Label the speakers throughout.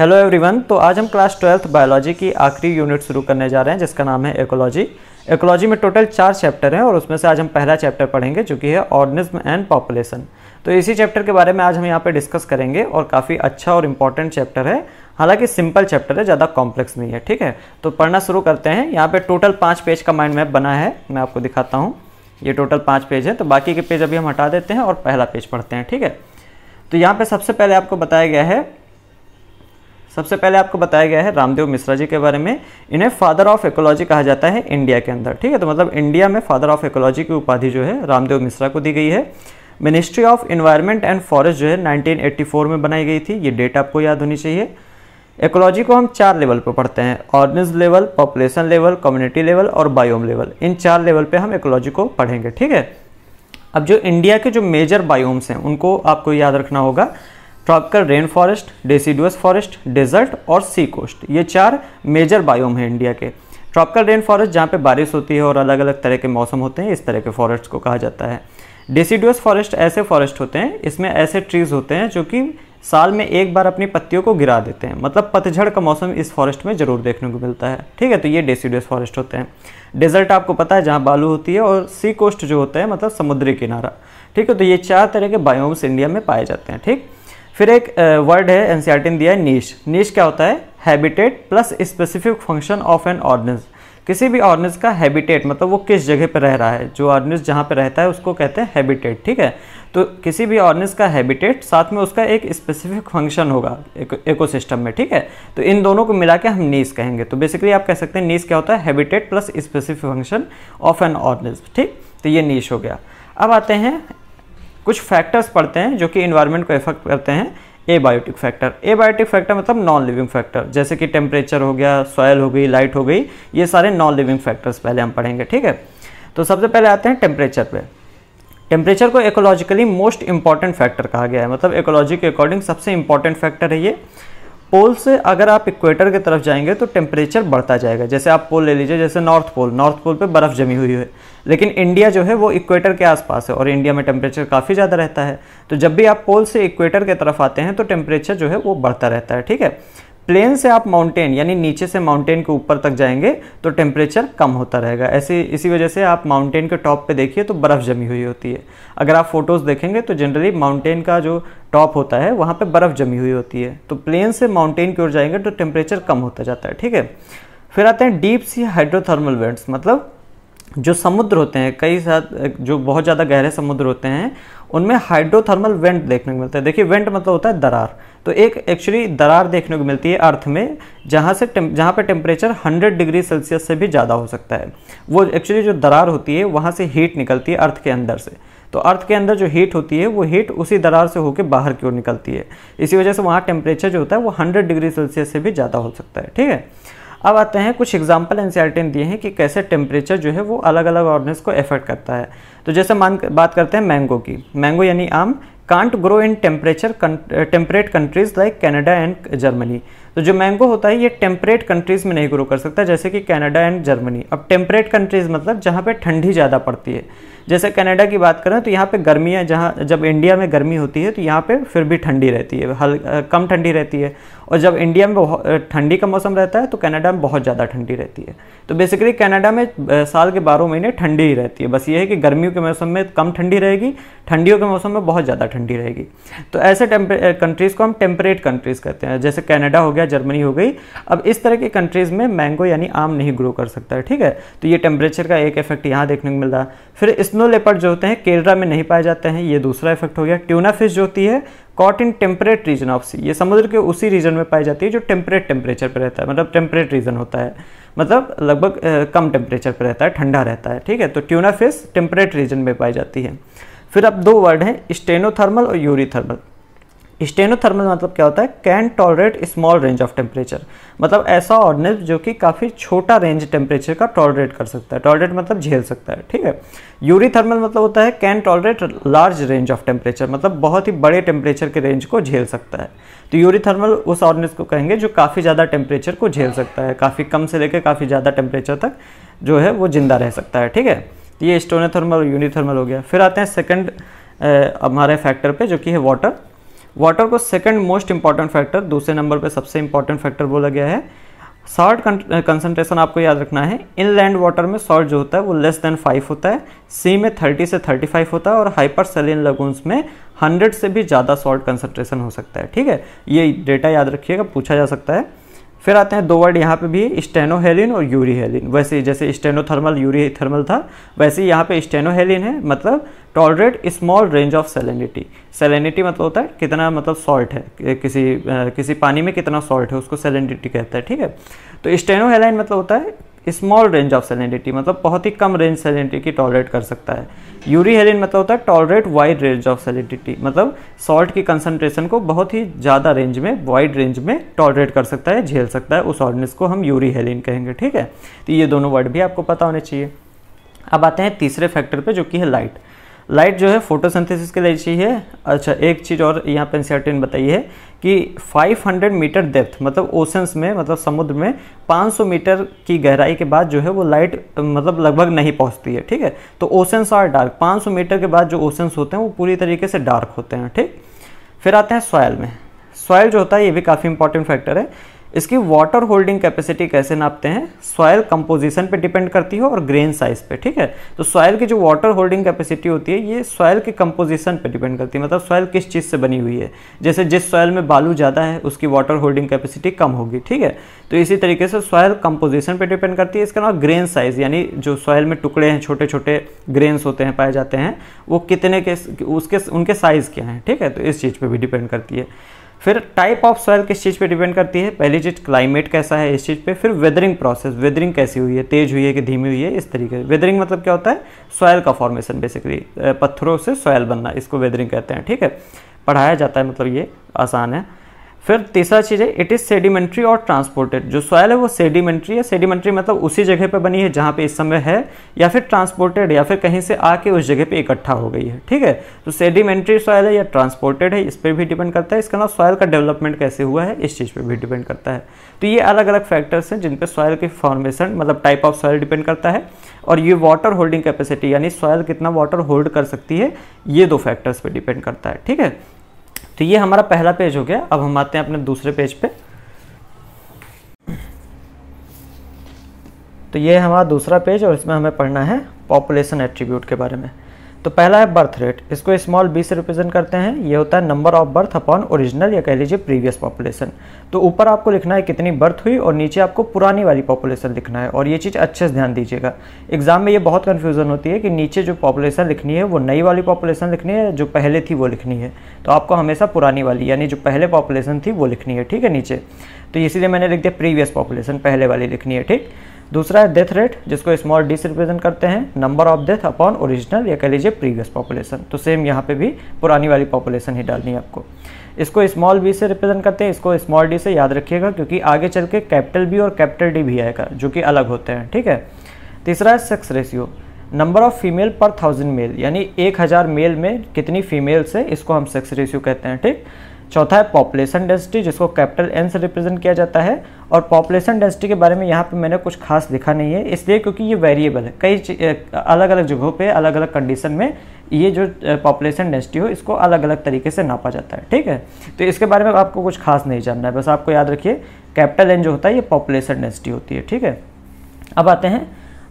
Speaker 1: Hello everyone तो आज हम क्लास ट्वेल्थ बायोलॉजी की आखिरी यूनिट शुरू करने जा रहे हैं जिसका नाम है एकोलॉजी एकोलॉजी में टोटल चार चैप्टर हैं और उसमें से आज हम पहला चैप्टर पढ़ेंगे जो कि है ऑर्गेनिज्म एंड पॉपुलेशन तो इसी चैप्टर के बारे में आज हम यहाँ पे डिस्कस करेंगे और काफ़ी अच्छा और इम्पॉर्टेंट चैप्टर है हालांकि सिंपल चैप्टर है ज़्यादा कॉम्प्लेक्स नहीं है ठीक है तो पढ़ना शुरू करते हैं यहाँ पर टोटल पाँच पेज का माइंड मैप बना है मैं आपको दिखाता हूँ ये टोटल पाँच पेज है तो बाकी के पेज अभी हम हटा देते हैं और पहला पेज पढ़ते हैं ठीक है तो यहाँ पर सबसे पहले आपको बताया गया है सबसे पहले आपको बताया गया है रामदेव मिश्रा जी के बारे में इन्हें फादर ऑफ एकोलॉजी कहा जाता है इंडिया के अंदर ठीक है तो मतलब इंडिया में फादर ऑफ एकोलॉजी की उपाधि जो है रामदेव मिश्रा को दी गई है ministry of environment and forest जो है 1984 में बनाई गई थी ये डेट आपको याद होनी चाहिए एकोलॉजी को हम चार लेवल पर पढ़ते हैं organism level population level community level और बायोम लेवल इन चार लेवल पर हम एकोलॉजी को पढ़ेंगे ठीक है अब जो इंडिया के जो मेजर बायोम्स हैं उनको आपको याद रखना होगा तो आपका rain forest deciduous forest desert और सी कोस्ट ये चार मेजर बायोम हैं इंडिया के ट्रॉपिकल रेन फॉरेस्ट जहाँ पे बारिश होती है और अलग अलग तरह के मौसम होते हैं इस तरह के फॉरेस्ट को कहा जाता है डेसीडुअस फॉरेस्ट ऐसे फॉरेस्ट होते हैं इसमें ऐसे ट्रीज़ होते हैं जो कि साल में एक बार अपनी पत्तियों को गिरा देते हैं मतलब पतझड़ का मौसम इस फॉरेस्ट में ज़रूर देखने को मिलता है ठीक है तो ये डेसीडुअस फॉरेस्ट होते हैं डेजर्ट आपको पता है जहाँ बालू होती है और सी कोस्ट जो होता है मतलब समुद्री किनारा ठीक है तो ये चार तरह के बायोम्स इंडिया में पाए जाते हैं ठीक फिर एक वर्ड है एनसीईआरटी e ने दिया है नीश नीश क्या होता है habitat plus specific function of an organism किसी भी ऑर्गनिज का हैबिटेट मतलब वो किस जगह पर रह रहा है जो ऑर्गनिज जहाँ पर रहता है उसको कहते हैं हैबिटेट ठीक है तो किसी भी ऑर्गनिज का हैबिटेट साथ में उसका एक स्पेसिफिक फंक्शन होगा इकोसिस्टम में ठीक है तो इन दोनों को मिला के हम नीस कहेंगे तो बेसिकली आप कह सकते हैं नीस क्या होता है habitat plus specific function of an organism ठीक तो ये नीस हो गया अब आते हैं कुछ फैक्टर्स पढ़ते हैं जो कि इन्वायरमेंट को इफेक्ट करते हैं abiotic factor abiotic factor मतलब नॉन लिविंग फैक्टर जैसे कि टेम्परेचर हो गया सॉयल हो गई लाइट हो गई ये सारे नॉन लिविंग फैक्टर्स पहले हम पढ़ेंगे ठीक है तो सबसे पहले आते हैं टेम्परेचर पे टेम्परेचर को इकोलॉजिकली मोस्ट इंपॉर्टेंट फैक्टर कहा गया है मतलब इकोलॉजी के अकॉर्डिंग सबसे इंपॉर्टेंट फैक्टर है ये पोल से अगर आप इक्वेटर की तरफ जाएंगे तो टेम्परेचर बढ़ता जाएगा जैसे आप पोल ले लीजिए जैसे नॉर्थ पोल नॉर्थ पोल पे बर्फ़ जमी हुई है लेकिन इंडिया जो है वो इक्वेटर के आसपास है और इंडिया में टेम्परेचर काफ़ी ज़्यादा रहता है तो जब भी आप पोल से इक्वेटर की तरफ आते हैं तो टेम्परेचर जो है वो बढ़ता रहता है ठीक है प्लेन से आप माउंटेन यानी नीचे से माउंटेन के ऊपर तक जाएंगे तो टेम्परेचर कम होता रहेगा ऐसे इसी वजह से आप माउंटेन के टॉप पे देखिए तो बर्फ़ जमी हुई होती है अगर आप फोटोज़ देखेंगे तो जनरली माउंटेन का जो टॉप होता है वहाँ पे बर्फ़ जमी हुई होती है तो प्लेन से माउंटेन की ओर जाएंगे तो टेम्परेचर कम होता जाता है ठीक है फिर आते हैं डीप सी हाइड्रोथर्मल वेंट्स मतलब जो समुद्र होते हैं कई साथ जो बहुत ज़्यादा गहरे समुद्र होते हैं उनमें हाइड्रोथर्मल वेंट देखने को मिलता है देखिए वेंट मतलब होता है दरार तो एक एक्चुअली दरार देखने को मिलती है अर्थ में जहाँ से जहाँ पर टेम्परेचर 100 डिग्री सेल्सियस से भी ज़्यादा हो सकता है वो एक्चुअली जो दरार होती है वहाँ से हीट निकलती है अर्थ के अंदर से तो अर्थ के अंदर जो हीट होती है वो हीट उसी दरार से होकर बाहर की ओर निकलती है इसी वजह से वहाँ टेम्परेचर जो होता है वो हंड्रेड डिग्री सेल्सियस से भी ज़्यादा हो सकता है ठीक है अब आते हैं कुछ एग्जाम्पल एन दिए हैं कि कैसे टेम्परेचर जो है वो अलग अलग ऑर्गेनिज को एफेक्ट करता है तो जैसे मान बात करते हैं मैंगो की मैंगो यानी आम can't grow in temperature temperate countries like Canada and Germany तो जो मैंगो होता है ये टेम्परेट कंट्रीज़ में नहीं ग्रो कर सकता जैसे कि कैनेडा एंड जर्मनी अब टेम्परेट कंट्रीज़ मतलब जहाँ पे ठंडी ज़्यादा पड़ती है जैसे कनाडा की बात करें तो यहाँ पे गर्मी है जहाँ जब इंडिया में गर्मी होती है तो यहाँ पे फिर भी ठंडी रहती है हल कम ठंडी रहती है और जब इंडिया में ठंडी का मौसम रहता है तो कनाडा में बहुत ज़्यादा ठंडी रहती है तो बेसिकली कनाडा में साल के बारह महीने ठंडी ही रहती है बस ये है कि गर्मियों के मौसम में कम ठंडी रहेगी ठंडियों के मौसम में बहुत ज़्यादा ठंडी रहेगी तो ऐसे कंट्रीज़ को हम टेम्परेट कंट्रीज़ कहते हैं जैसे कैनेडा हो गया जर्मनी हो गई अब इस तरह की कंट्रीज़ में मैंगो यानी आम नहीं ग्रो कर सकता है ठीक है तो ये टेम्परेचर का एक इफेक्ट यहाँ देखने को मिल रहा है फिर स्नो लेपर्ड जो होते हैं केरला में नहीं पाए जाते हैं ये दूसरा इफेक्ट हो गया ट्यूना फिश जो होती है caught in temperate region of sea ये समुद्र के उसी रीजन में पाई जाती है जो टेम्परेट टेम्परेचर पर रहता है मतलब टेम्परेट रीजन होता है मतलब लगभग कम टेम्परेचर पर रहता है ठंडा रहता है ठीक है तो ट्यूना फिश टेम्परेट रीजन में पाई जाती है फिर अब दो वर्ड हैं स्टेनोथर्मल और यूरीथर्मल स्टेनोथर्मल मतलब क्या होता है can tolerate small range of temperature मतलब ऐसा ऑर्गेनिज्म जो कि काफ़ी छोटा रेंज टेम्परेचर का टॉलरेट कर सकता है टॉलरेट मतलब झेल सकता है ठीक है यूरीथर्मल मतलब होता है can tolerate large range of temperature मतलब बहुत ही बड़े टेम्परेचर के रेंज को झेल सकता है तो यूरीथर्मल उस ऑर्गेनिज्म को कहेंगे जो काफ़ी ज़्यादा टेम्परेचर को झेल सकता है काफ़ी कम से लेकर काफ़ी ज़्यादा टेम्परेचर तक जो है वो जिंदा रह सकता है ठीक है तो ये स्टोनोथर्मल यूनिथर्मल हो गया फिर आते हैं सेकेंड हमारे फैक्टर पे जो कि है वाटर वाटर को सेकंड मोस्ट इंपॉर्टेंट फैक्टर दूसरे नंबर पे सबसे इंपॉर्टेंट फैक्टर बोला गया है सॉल्ट कंसनट्रेशन uh, आपको याद रखना है इनलैंड वाटर में सॉल्ट जो होता है वो लेस देन फाइव होता है सी में थर्टी से थर्टी फाइव होता है और हाइपर सेलिन लगून्स में हंड्रेड से भी ज़्यादा सॉल्ट कंसनट्रेशन हो सकता है ठीक है ये डेटा याद रखिएगा पूछा जा सकता है फिर आते हैं दो वर्ड यहाँ पे भी स्टेनोहेलिन और यूरीहेलिन वैसे जैसे स्टेनोथर्मल यूरी थर्मल था वैसे यहाँ पे स्टेनोहेलिन है मतलब tolerate small range of salinity salinity मतलब होता है कितना मतलब सॉल्ट है किसी किसी पानी में कितना सॉल्ट है उसको सेलिनिटी कहता है ठीक है तो स्टेनोहेलाइन मतलब होता है स्मॉल रेंज ऑफ सेलिनिटी मतलब बहुत ही कम रेंज सेलिनिटी की टॉलरेट कर सकता है यूरी हेलिन मतलब होता है tolerate wide range of salinity मतलब सॉल्ट की कंसनट्रेशन को बहुत ही ज़्यादा रेंज में वाइड रेंज में टॉलरेट कर सकता है झेल सकता है उस ऑर्डनेस को हम यूरी हेलिन कहेंगे ठीक है तो ये दोनों वर्ड भी आपको पता होने चाहिए अब आते हैं तीसरे फैक्टर पर जो कि है लाइट लाइट जो है फोटोसिंथेसिस के लिए चाहिए अच्छा एक चीज़ और यहाँ पे एनसीआरटी ने बताई है कि 500 मीटर डेप्थ मतलब ओशंस में मतलब समुद्र में 500 मीटर की गहराई के बाद जो है वो लाइट मतलब लगभग नहीं पहुँचती है ठीक है तो ओशंस आर डार्क 500 मीटर के बाद जो ओशंस होते हैं वो पूरी तरीके से डार्क होते हैं ठीक फिर आते हैं सॉयल में सॉयल जो होता है ये भी काफ़ी इंपॉर्टेंट फैक्टर है इसकी वाटर होल्डिंग कैपेसिटी कैसे नापते हैं सॉयल कंपोजिशन पे डिपेंड करती है और ग्रेन साइज पे ठीक है तो सॉयल की जो वाटर होल्डिंग कैपेसिटी होती है ये सॉयल के कंपोजिशन पे डिपेंड करती है मतलब सॉयल किस चीज़ से बनी हुई है जैसे जिस सॉयल में बालू ज़्यादा है उसकी वाटर होल्डिंग कैपेसिटी कम होगी ठीक है तो इसी तरीके से सॉयल कंपोजिशन पर डिपेंड करती है इसके अलावा ग्रेन साइज यानी जो सॉयल में टुकड़े हैं छोटे छोटे ग्रेन्स होते हैं पाए जाते हैं वो कितने के उसके उनके साइज़ क्या हैं ठीक है तो इस चीज़ पर भी डिपेंड करती है फिर टाइप ऑफ सॉयल किस चीज़ पे डिपेंड करती है पहली चीज़ क्लाइमेट कैसा है इस चीज़ पे फिर वेदरिंग प्रोसेस वेदरिंग कैसी हुई है तेज़ हुई है कि धीमी हुई है इस तरीके से वेदरिंग मतलब क्या होता है सॉयल का फॉर्मेशन बेसिकली पत्थरों से सॉयल बनना इसको वेदरिंग कहते हैं ठीक है पढ़ाया जाता है मतलब ये आसान है फिर तीसरा चीज़ है इट इज़ सेडिमेंट्री और ट्रांसपोर्टेड जो सॉयल है वो सेडिमेंट्री है सेडिमेंट्री मतलब उसी जगह पे बनी है जहाँ पे इस समय है या फिर ट्रांसपोर्टेड या फिर कहीं से आके उस जगह पे इकट्ठा हो गई है ठीक है तो सेडिमेंट्री सॉयल है या ट्रांसपोर्टेड है इस पर भी डिपेंड करता है इसके अलावा सॉयल का डेवलपमेंट कैसे हुआ है इस चीज़ पर भी डिपेंड करता है तो ये अलग अलग फैक्टर्स हैं जिन पर सॉयल की फॉर्मेशन मतलब टाइप ऑफ सॉयल डिपेंड करता है और ये वाटर होल्डिंग कैपेसिटी यानी सॉयल कितना वाटर होल्ड कर सकती है ये दो फैक्टर्स पर डिपेंड करता है ठीक है तो ये हमारा पहला पेज हो गया अब हम आते हैं अपने दूसरे पेज पे तो ये हमारा दूसरा पेज और इसमें हमें पढ़ना है पॉपुलेशन एट्रीब्यूट के बारे में तो पहला है बर्थ रेट इसको स्मॉल बी से रिप्रेजेंट करते हैं ये होता है number of birth upon original या कह लीजिए प्रीवियस पॉपुलेशन तो ऊपर आपको लिखना है कितनी बर्थ हुई और नीचे आपको पुरानी वाली पॉपुलेशन लिखना है और ये चीज़ अच्छे से ध्यान दीजिएगा एग्जाम में ये बहुत कन्फ्यूज़न होती है कि नीचे जो पॉपुलेशन लिखनी है वो नई वाली पॉपुलेशन लिखनी है जो पहले थी वो लिखनी है तो आपको हमेशा पुरानी वाली यानी जो पहले पॉपुलेशन थी वो लिखनी है ठीक है नीचे तो इसीलिए मैंने लिख दिया प्रीवियस पॉपुलेशन पहले वाली लिखनी है ठीक दूसरा है डेथ रेट जिसको स्मॉल डी से रिप्रेजेंट करते हैं number of death upon original या कह लीजिए प्रीवियस पॉपुलेशन तो सेम यहाँ पे भी पुरानी वाली पॉपुलेशन ही डालनी है आपको इसको स्मॉल बी से रिप्रेजेंट करते हैं इसको स्मॉल डी से याद रखिएगा क्योंकि आगे चल के कैपिटल बी और कैपिटल डी भी आएगा जो कि अलग होते हैं ठीक है तीसरा है sex ratio number of female per thousand male यानी एक हज़ार मेल में कितनी फीमेल्स है इसको हम सेक्स रेशियो कहते हैं ठीक चौथा है पॉपुलेशन डेंसिटी जिसको कैपिटल एन से रिप्रेजेंट किया जाता है और पॉपुलेशन डेंसिटी के बारे में यहाँ पे मैंने कुछ खास लिखा नहीं है इसलिए क्योंकि ये वेरिएबल है कई अलग अलग जगहों पे अलग अलग कंडीशन में ये जो पॉपुलेशन डेंसिटी हो इसको अलग अलग तरीके से नापा जाता है ठीक है तो इसके बारे में आपको कुछ खास नहीं जानना है बस आपको याद रखिए कैपिटल एन जो होता है ये पॉपुलेशन डेंसिटी होती है ठीक है अब आते हैं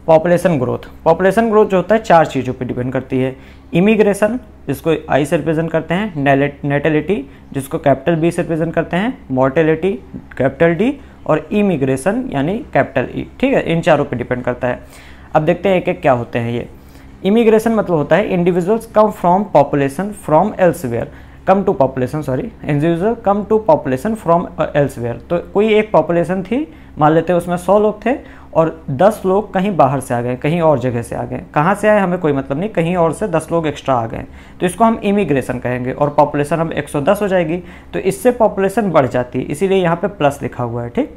Speaker 1: पॉपुलेशन ग्रोथ पॉपुलेशन ग्रोथ जो होता है चार चीज़ों पर डिपेंड करती है इमिग्रेशन जिसको आई से रिप्रेजेंट करते हैं नेटेलिटी जिसको कैपिटल बी से रिप्रेजेंट करते हैं मोर्टेलिटी कैपिटल डी और इमिग्रेशन यानी कैपिटल ई e। ठीक है इन चारों पे डिपेंड करता है अब देखते हैं एक एक क्या होते हैं ये इमिग्रेशन मतलब होता है individuals come from population from elsewhere come to population sorry individual come to population from elsewhere तो कोई एक पॉपुलेशन थी मान लेते हैं उसमें सौ लोग थे और 10 लोग कहीं बाहर से आ गए कहीं और जगह से आ गए कहाँ से आए हमें कोई मतलब नहीं कहीं और से 10 लोग एक्स्ट्रा आ गए तो इसको हम इमिग्रेशन कहेंगे और पॉपुलेशन हम 110 हो जाएगी तो इससे पॉपुलेशन बढ़ जाती है इसीलिए यहाँ पे प्लस लिखा हुआ है ठीक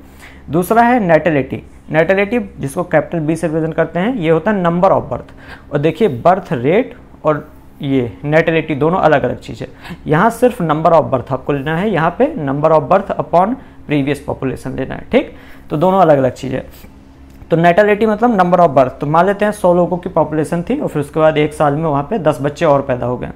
Speaker 1: दूसरा है नेटेलिटी नेटेलिटी जिसको कैपिटल बी से रिप्रेजेंट करते हैं ये होता है नंबर ऑफ बर्थ और देखिए बर्थ रेट और ये नेटेलिटी दोनों अलग अलग चीज़ है यहाँ सिर्फ नंबर ऑफ बर्थ आपको लेना है यहाँ पर number of birth upon previous population लेना है ठीक तो दोनों अलग अलग चीज़ है तो नेटालिटी मतलब नंबर ऑफ बर्थ तो मान लेते हैं सौ लोगों की पॉपुलेशन थी और फिर उसके बाद एक साल में वहाँ पे दस बच्चे और पैदा हो गए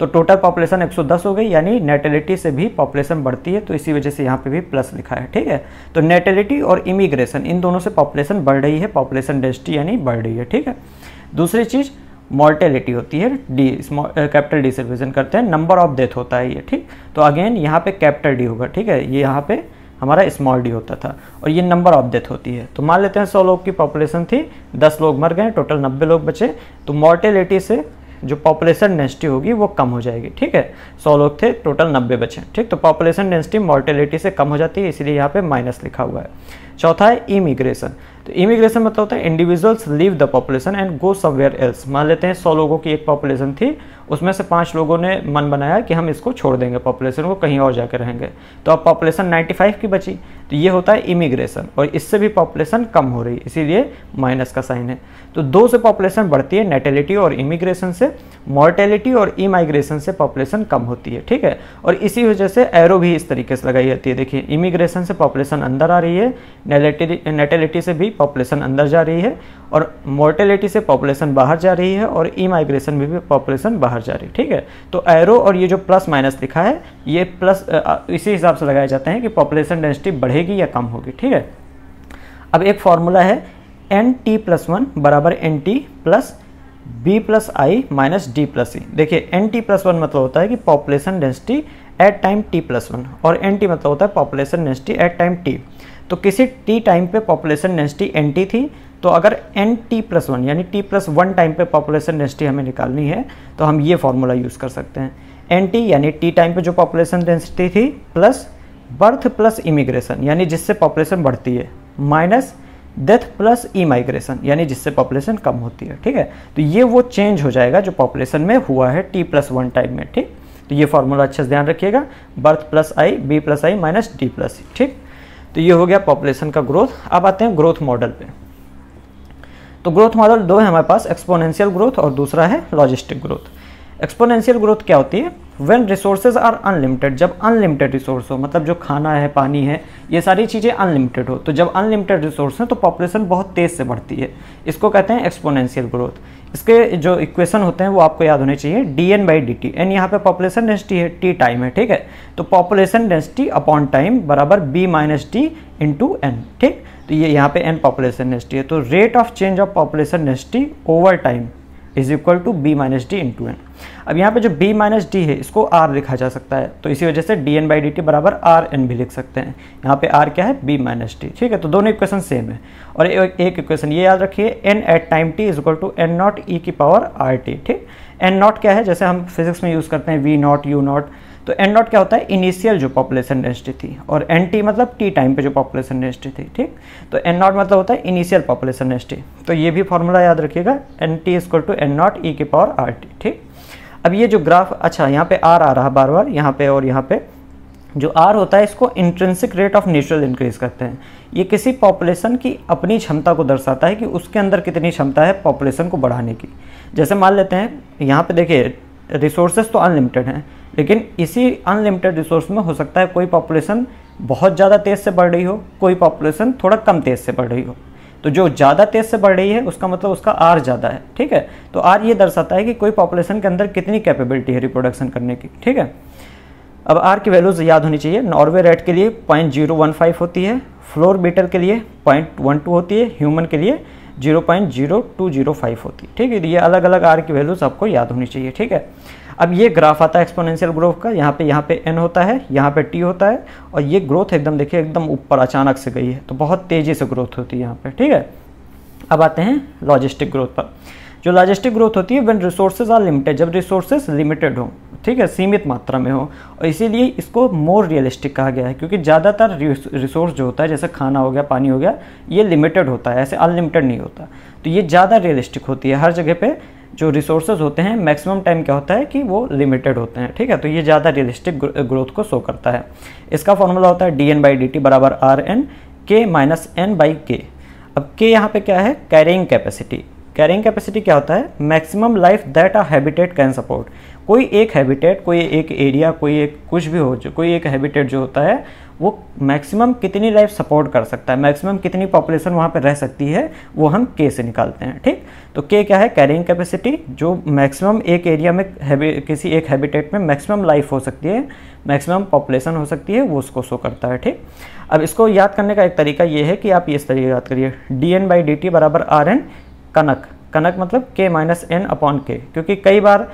Speaker 1: तो टोटल पॉपुलेशन 110 हो गई यानी नेटेलिटी से भी पॉपुलेशन बढ़ती है तो इसी वजह से यहाँ पे भी प्लस लिखा है ठीक है तो नेटेलिटी और इमिग्रेशन इन दोनों से पॉपुलेशन बढ़ रही है पॉपुलेशन डेंसिटी यानी बढ़ रही है ठीक है दूसरी चीज़ मॉर्टेलिटी होती है डी कैपिटल डी से करते हैं नंबर ऑफ डेथ होता है ये ठीक तो अगेन यहाँ पे कैपिटल डी होगा ठीक है ये यहाँ पे हमारा स्मॉल डी होता था और ये नंबर ऑफ डेथ होती है तो मान लेते हैं सौ लोग की पॉपुलेशन थी दस लोग मर गए टोटल नब्बे लोग बचे तो मॉर्टेलिटी से जो पॉपुलेशन डेंसिटी होगी वो कम हो जाएगी ठीक है सौ लोग थे टोटल नब्बे बचे ठीक तो पॉपुलेशन डेंसिटी मॉर्टेलिटी से कम हो जाती है इसलिए यहाँ पे माइनस लिखा हुआ है चौथा है इमिग्रेशन तो इमिग्रेशन मतलब होता है individuals leave the population and go somewhere else मान लेते हैं सौ लोगों की एक पॉपुलेशन थी उसमें से पाँच लोगों ने मन बनाया कि हम इसको छोड़ देंगे पॉपुलेशन को कहीं और जाकर रहेंगे तो अब पॉपुलेशन 95 की बची तो ये होता है इमिग्रेशन और इससे भी पॉपुलेशन कम हो रही इसीलिए माइनस का साइन है तो दो से पॉपुलेशन बढ़ती है नेटेलिटी और इमिग्रेशन से मॉर्टेलिटी और इमाइग्रेशन से पॉपुलेशन कम होती है ठीक है और इसी वजह से एरो भी इस तरीके से लगाई जाती है देखिए इमिग्रेशन से पॉपुलेशन अंदर आ रही है नेटेलिटी से भी पॉपुलेशन अंदर जा रही है और मोर्टेलिटी से पॉपुलेशन बाहर जा रही है और ई माइग्रेशन में भी पॉपुलेशन बाहर जा रही है ठीक है तो एरो और ये जो प्लस माइनस लिखा है ये प्लस इसी हिसाब से लगाए जाते हैं कि पॉपुलेशन डेंसिटी बढ़ेगी या कम होगी ठीक है अब एक फॉर्मूला है एन टी प्लस वन बराबर N T plus B plus I minus D plus E देखिए एन टी प्लस वन मतलब होता है कि population density at time T plus one और एन टी मतलब होता है population density at time T तो किसी टी टाइम पे पॉपुलेशन डेंसिटी एन टी थी तो अगर एन टी प्लस वन यानी टी प्लस वन टाइम पे पॉपुलेशन डेंसिटी हमें निकालनी है तो हम ये फॉर्मूला यूज़ कर सकते हैं एन टी यानी टी टाइम पे जो पॉपुलेशन डेंसिटी थी प्लस बर्थ प्लस इमिग्रेशन यानी जिससे पॉपुलेशन बढ़ती है minus death plus emigration यानी जिससे पॉपुलेशन कम होती है ठीक है तो ये वो चेंज हो जाएगा जो पॉपुलेशन में हुआ है टी प्लस वन टाइम में ठीक तो ये फॉर्मूला अच्छे से ध्यान रखिएगा birth plus I B plus I minus D plus ठीक तो ये हो गया पॉपुलेशन का ग्रोथ अब आते हैं ग्रोथ मॉडल पे तो ग्रोथ मॉडल दो है हमारे पास एक्सपोनेंशियल ग्रोथ और दूसरा है लॉजिस्टिक ग्रोथ एक्सपोनेंशियल ग्रोथ क्या होती है वेन रिसोर्सेज आर अनलिमिटेड जब अनलिमिटेड रिसोर्स हो मतलब जो खाना है पानी है ये सारी चीज़ें अनलिमिटेड हो तो जब अनलिमिटेड रिसोर्स हैं तो पॉपुलेशन बहुत तेज़ से बढ़ती है इसको कहते हैं एक्सपोनेंशियल ग्रोथ इसके जो इक्वेशन होते हैं वो आपको याद होने चाहिए D N by D T N यहाँ पे पॉपुलेशन डेंसिटी है टी टाइम है ठीक है तो पॉपुलेशन डेंसिटी अपॉन टाइम बराबर B minus T into N ठीक तो ये यहाँ पे एन पॉपुलेशन डेंसिटी है तो rate of change of population density over time is equal to B minus D into N अब यहाँ पे जो बी माइनस डी है इसको आर लिखा जा सकता है तो इसी वजह से D N by D T बराबर आर एन भी लिख सकते हैं यहाँ पे आर क्या है बी माइनस टी ठीक है तो दोनों इक्वेशन सेम है और एक इक्वेशन ये याद रखिए N at time T is equal to N naught E की पावर आर टी ठीक एन नॉट क्या है जैसे हम फिजिक्स में यूज़ करते हैं वी नॉट यू नॉट तो एन नॉट क्या होता है इनिशियल जो पॉपुलेशन डेंसिटी थी और एन टी मतलब टी टाइम पे जो पॉपुलेशन डेंसिटी थी ठीक तो एन नॉट मतलब होता है इनिशियल पॉपुलेशन डेंसिटी तो ये भी फॉर्मूला याद रखिएगा N T is equal to N naught E के पावर आर टी ठीक अब ये जो ग्राफ अच्छा यहाँ पे आर आ रहा बार बार यहाँ पे और यहाँ पे जो आर होता है इसको intrinsic rate of natural increase करते हैं ये किसी पॉपुलेशन की अपनी क्षमता को दर्शाता है कि उसके अंदर कितनी क्षमता है पॉपुलेशन को बढ़ाने की जैसे मान लेते हैं यहाँ पे देखिए रिसोर्सेज तो अनलिमिटेड हैं लेकिन इसी अनलिमिटेड रिसोर्स में हो सकता है कोई पॉपुलेशन बहुत ज़्यादा तेज़ से बढ़ रही हो कोई पॉपुलेशन थोड़ा कम तेज़ से बढ़ रही हो तो जो ज़्यादा तेज़ से बढ़ रही है उसका मतलब उसका आर ज़्यादा है ठीक है तो आर ये दर्शाता है कि कोई पॉपुलेशन के अंदर कितनी कैपेबिलिटी है रिप्रोडक्शन करने की ठीक है अब आर की वैल्यूज़ याद होनी चाहिए नॉर्वे रेड के लिए पॉइंट जीरो वन फाइव होती है फ्लोर बीटल के लिए पॉइंट वन टू होती है ह्यूमन के लिए zero point zero two zero five होती है ठीक है तो ये अलग अलग आर की वैल्यूज़ आपको याद होनी चाहिए ठीक है अब ये ग्राफ आता है एक्सपोनेंशियल ग्रोथ का यहाँ पे यहाँ पे एन होता है यहाँ पे टी होता है और ये ग्रोथ एकदम देखिए एकदम ऊपर अचानक से गई है तो बहुत तेज़ी से ग्रोथ होती है यहाँ पे ठीक है अब आते हैं लॉजिस्टिक ग्रोथ पर जो लॉजिस्टिक ग्रोथ होती है वेन रिसोर्सेज आर लिमिटेड जब रिसोर्सेज लिमिटेड हो ठीक है सीमित मात्रा में हो और इसीलिए इसको मोर रियलिस्टिक कहा गया है क्योंकि ज़्यादातर रिसोर्स जो होता है जैसे खाना हो गया पानी हो गया ये लिमिटेड होता है ऐसे अनलिमिटेड नहीं होता तो ये ज़्यादा रियलिस्टिक होती है हर जगह पे जो रिसोर्स होते हैं मैक्सिमम टाइम क्या होता है कि वो लिमिटेड होते हैं ठीक है तो ये ज़्यादा रियलिस्टिक ग्रोथ को शो करता है इसका फॉर्मूला होता है D N by D T बराबर R N K minus N by K अब के यहाँ पे क्या है कैरिंग कैपेसिटी कैरिंग कैपेसिटी क्या होता है maximum life that a habitat can support कोई एक हैबिटेट कोई एक एरिया कोई एक कुछ भी हो जो कोई एक हैबिटेट जो होता है वो मैक्सिमम कितनी लाइफ सपोर्ट कर सकता है मैक्सिमम कितनी पॉपुलेशन वहाँ पर रह सकती है वो हम के से निकालते हैं ठीक तो के क्या है कैरिंग कैपेसिटी जो मैक्सिमम एक एरिया में किसी एक हैबिटेट में मैक्सिमम लाइफ हो सकती है मैक्सिमम पॉपुलेशन हो सकती है वो उसको शो करता है ठीक अब इसको याद करने का एक तरीका ये है कि आप इस तरीके याद करिए D N by D T बराबर आर एन कनक कनक मतलब के माइनस एन अपॉन के क्योंकि कई बार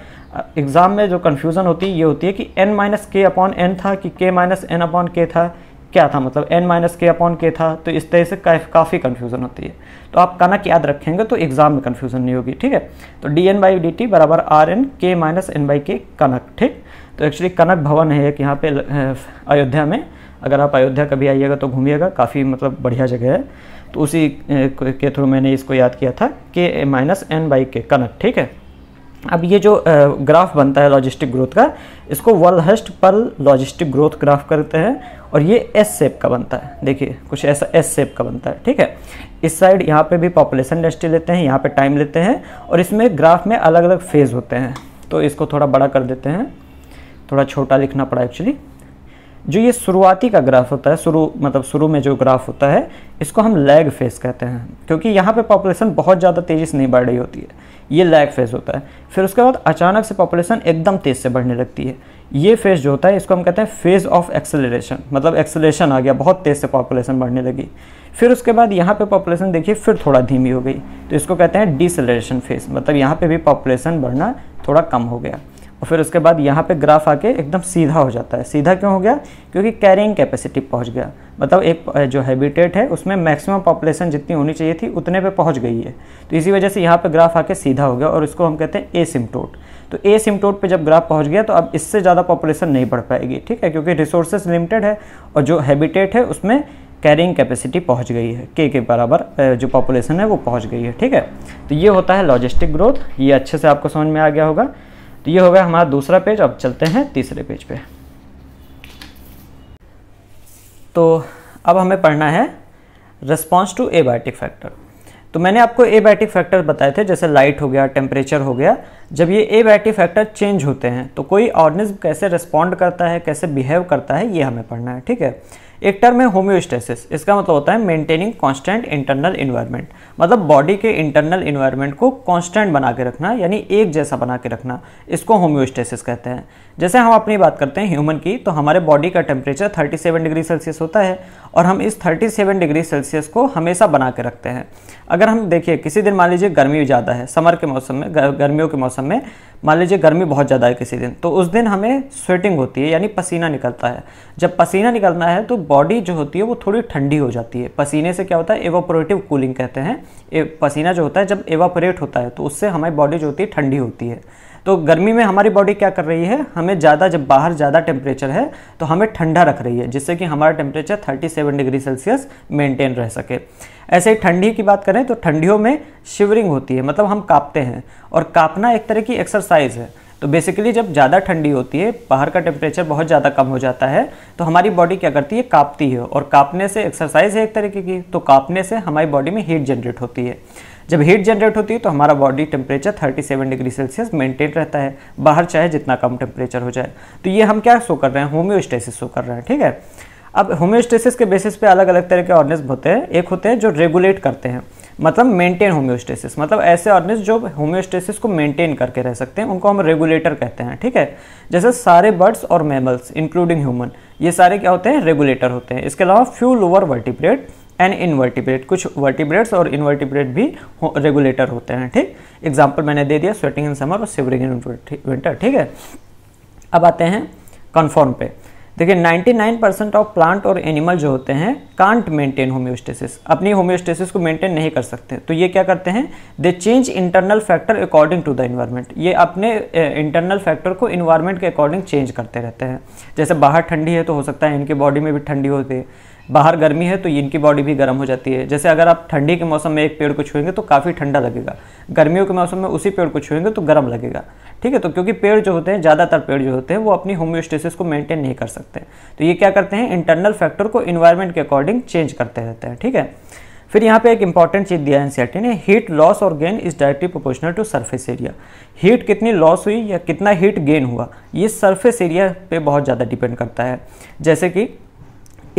Speaker 1: एग्ज़ाम में जो कन्फ्यूज़न होती है ये होती है कि N minus K upon N था कि के माइनस एन अपॉन के था क्या था मतलब एन माइनस के अपॉन के था तो इस तरह से काफ़ी कन्फ्यूज़न होती है तो आप कनक याद रखेंगे तो एग्ज़ाम में कन्फ्यूज़न नहीं होगी ठीक है तो D N by D T बराबर R N K minus N by K कनक ठीक तो एक्चुअली कनक भवन है एक यहाँ पे अयोध्या में अगर आप अयोध्या कभी आइएगा तो घूमिएगा काफ़ी मतलब बढ़िया जगह है तो उसी के थ्रू मैंने इसको याद किया था के माइनस एन बाई के कनक ठीक है अब ये जो ग्राफ बनता है लॉजिस्टिक ग्रोथ का इसको वर्ल्ड हस्ट पर लॉजिस्टिक ग्रोथ ग्राफ करते हैं और ये एस सेप का बनता है देखिए कुछ ऐसा एस सेप का बनता है ठीक है इस साइड यहाँ पे भी पॉपुलेशन डेंसिटी लेते हैं यहाँ पे टाइम लेते हैं और इसमें ग्राफ में अलग अलग फेज़ होते हैं तो इसको थोड़ा बड़ा कर देते हैं थोड़ा छोटा लिखना पड़ा एक्चुअली जो ये शुरुआती का ग्राफ होता है शुरू मतलब शुरू में जो ग्राफ होता है इसको हम लैग फेज कहते हैं क्योंकि यहाँ पे पॉपुलेशन बहुत ज़्यादा तेज़ी से नहीं बढ़ रही होती है ये लैग फेज़ होता है फिर उसके बाद अचानक से पॉपुलेशन एकदम तेज़ से बढ़ने लगती है ये फेज़ जो होता है इसको हम कहते हैं फेज़ ऑफ एक्सेलरेशन मतलब एक्सेलरेशन आ गया बहुत तेज़ से पॉपुलेशन बढ़ने लगी फिर उसके बाद यहाँ पे पॉपुलेशन देखिए फिर थोड़ा धीमी हो गई तो इसको कहते हैं डिसलरेशन फेज़ मतलब यहाँ पे भी पॉपुलेशन बढ़ना थोड़ा कम हो गया और फिर उसके बाद यहाँ पे ग्राफ आके एकदम सीधा हो जाता है सीधा क्यों हो गया क्योंकि कैरिंग कैपेसिटी पहुँच गया मतलब एक जो हैबिटेट है उसमें मैक्सिमम पॉपुलेशन जितनी होनी चाहिए थी उतने पे पहुँच गई है तो इसी वजह से यहाँ पे ग्राफ आके सीधा हो गया और इसको हम कहते हैं ए सिमटोट तो ए सिमटोट पर जब ग्राफ पहुँच गया तो अब इससे ज़्यादा पॉपुलेशन नहीं बढ़ पाएगी ठीक है क्योंकि रिसोर्सेज लिमिटेड है और जो हैबिटेट है उसमें कैरिंग कैपेसिटी पहुंच गई है के के बराबर जो पॉपुलेशन है वो पहुंच गई है ठीक है तो ये होता है लॉजिस्टिक ग्रोथ ये अच्छे से आपको समझ में आ गया होगा तो ये हो गया हमारा दूसरा पेज अब चलते हैं तीसरे पेज पे तो अब हमें पढ़ना है रिस्पॉन्स टू एबायोटिक फैक्टर तो मैंने आपको एबायोटिक फैक्टर बताए थे जैसे लाइट हो गया टेम्परेचर हो गया जब ये एबायोटिक फैक्टर चेंज होते हैं तो कोई ऑर्गेनिज्म कैसे रिस्पॉन्ड करता है कैसे बिहेव करता है ये हमें पढ़ना है ठीक है एक टर्म है होम्योस्टेसिस इसका मतलब होता है मेंटेनिंग कांस्टेंट इंटरनल इन्वायरमेंट मतलब बॉडी के इंटरनल इन्वायरमेंट को कांस्टेंट बना के रखना यानी एक जैसा बना के रखना इसको होम्योस्टेसिस कहते हैं जैसे हम अपनी बात करते हैं ह्यूमन की तो हमारे बॉडी का टेम्परेचर 37 डिग्री सेल्सियस होता है और हम इस 37 डिग्री सेल्सियस को हमेशा बना के रखते हैं अगर हम देखिए किसी दिन मान लीजिए गर्मी ज़्यादा है समर के मौसम में गर्मियों के मौसम में मान लीजिए गर्मी बहुत ज़्यादा है किसी दिन तो उस दिन हमें स्वेटिंग होती है यानी पसीना निकलता है जब पसीना निकलना है तो बॉडी जो होती है वो थोड़ी ठंडी हो जाती है पसीने से क्या होता है एवापोरेटिव कूलिंग कहते हैं पसीना जो होता है जब एवापोरेट होता है तो उससे हमारी बॉडी जो होती है ठंडी होती है तो गर्मी में हमारी बॉडी क्या कर रही है हमें ज़्यादा जब बाहर ज़्यादा टेम्परेचर है तो हमें ठंडा रख रही है जिससे कि हमारा टेम्परेचर 37 डिग्री सेल्सियस मेंटेन रह सके ऐसे ही ठंडी की बात करें तो ठंडियों में शिवरिंग होती है मतलब हम काँपते हैं और काँपना एक तरह की एक्सरसाइज है तो बेसिकली जब ज़्यादा ठंडी होती है बाहर का टेम्परेचर बहुत ज़्यादा कम हो जाता है तो हमारी बॉडी क्या करती है काँपती है और काँपने से एक्सरसाइज है एक तरीके की तो काँपने से हमारी बॉडी में हीट जनरेट होती है जब हीट जनरेट होती है तो हमारा body temperature 37 degree Celsius maintain रहता है बाहर चाहे जितना कम टेम्परेचर हो जाए तो ये हम क्या शो कर रहे हैं होम्योस्टेसिस शो कर रहे हैं ठीक है अब होम्योस्टेसिस के बेसिस पे अलग अलग तरह के ऑर्गेनिज्म होते हैं एक होते हैं जो रेगुलेट करते हैं मतलब मेंटेन होम्योस्टेसिस मतलब ऐसे ऑर्गेनिज जो होम्योस्टेसिस को मेंटेन करके रह सकते हैं उनको हम रेगुलेटर कहते हैं ठीक है जैसे सारे बर्ड्स और मैमल्स इंक्लूडिंग ह्यूमन ये सारे क्या होते हैं रेगुलेटर होते हैं इसके अलावा few lower vertebrate and invertebrate कुछ वर्टिब्रेट्स और इनवर्टिब्रेट भी हो, रेगुलेटर होते हैं ठीक एग्जाम्पल मैंने दे दिया स्वेटिंग इन समर और सिवरिंग इन विंटर ठीक है अब आते हैं कन्फर्म पे देखिए 99 परसेंट ऑफ प्लांट और एनिमल जो होते हैं कांट मेंटेन होम्योस्टेसिस अपनी होम्योस्टेसिस को मेंटेन नहीं कर सकते तो ये क्या करते हैं they change internal factor according to the environment ये अपने इंटरनल फैक्टर को इन्वायरमेंट के अकॉर्डिंग चेंज करते रहते हैं जैसे बाहर ठंडी है तो हो सकता है इनके बॉडी में भी ठंडी होती है बाहर गर्मी है तो इनकी बॉडी भी गर्म हो जाती है जैसे अगर आप ठंडी के मौसम में एक पेड़ को छुएंगे तो काफ़ी ठंडा लगेगा गर्मियों के मौसम में उसी पेड़ को छुएंगे तो गर्म लगेगा ठीक है तो क्योंकि पेड़ जो होते हैं ज़्यादातर पेड़ जो होते हैं वो अपनी होम्योस्टेसिस को मेंटेन नहीं कर सकते तो ये क्या करते हैं इंटरनल फैक्टर को इन्वायरमेंट के अकॉर्डिंग चेंज करते रहते हैं ठीक है फिर यहाँ पे एक इंपॉर्टेंट चीज़ दिया है एनसीआरटी ने हीट लॉस और gain is directly proportional to surface area heat कितनी लॉस हुई या कितना हीट गेन हुआ ये सरफेस एरिया पे बहुत ज़्यादा डिपेंड करता है जैसे कि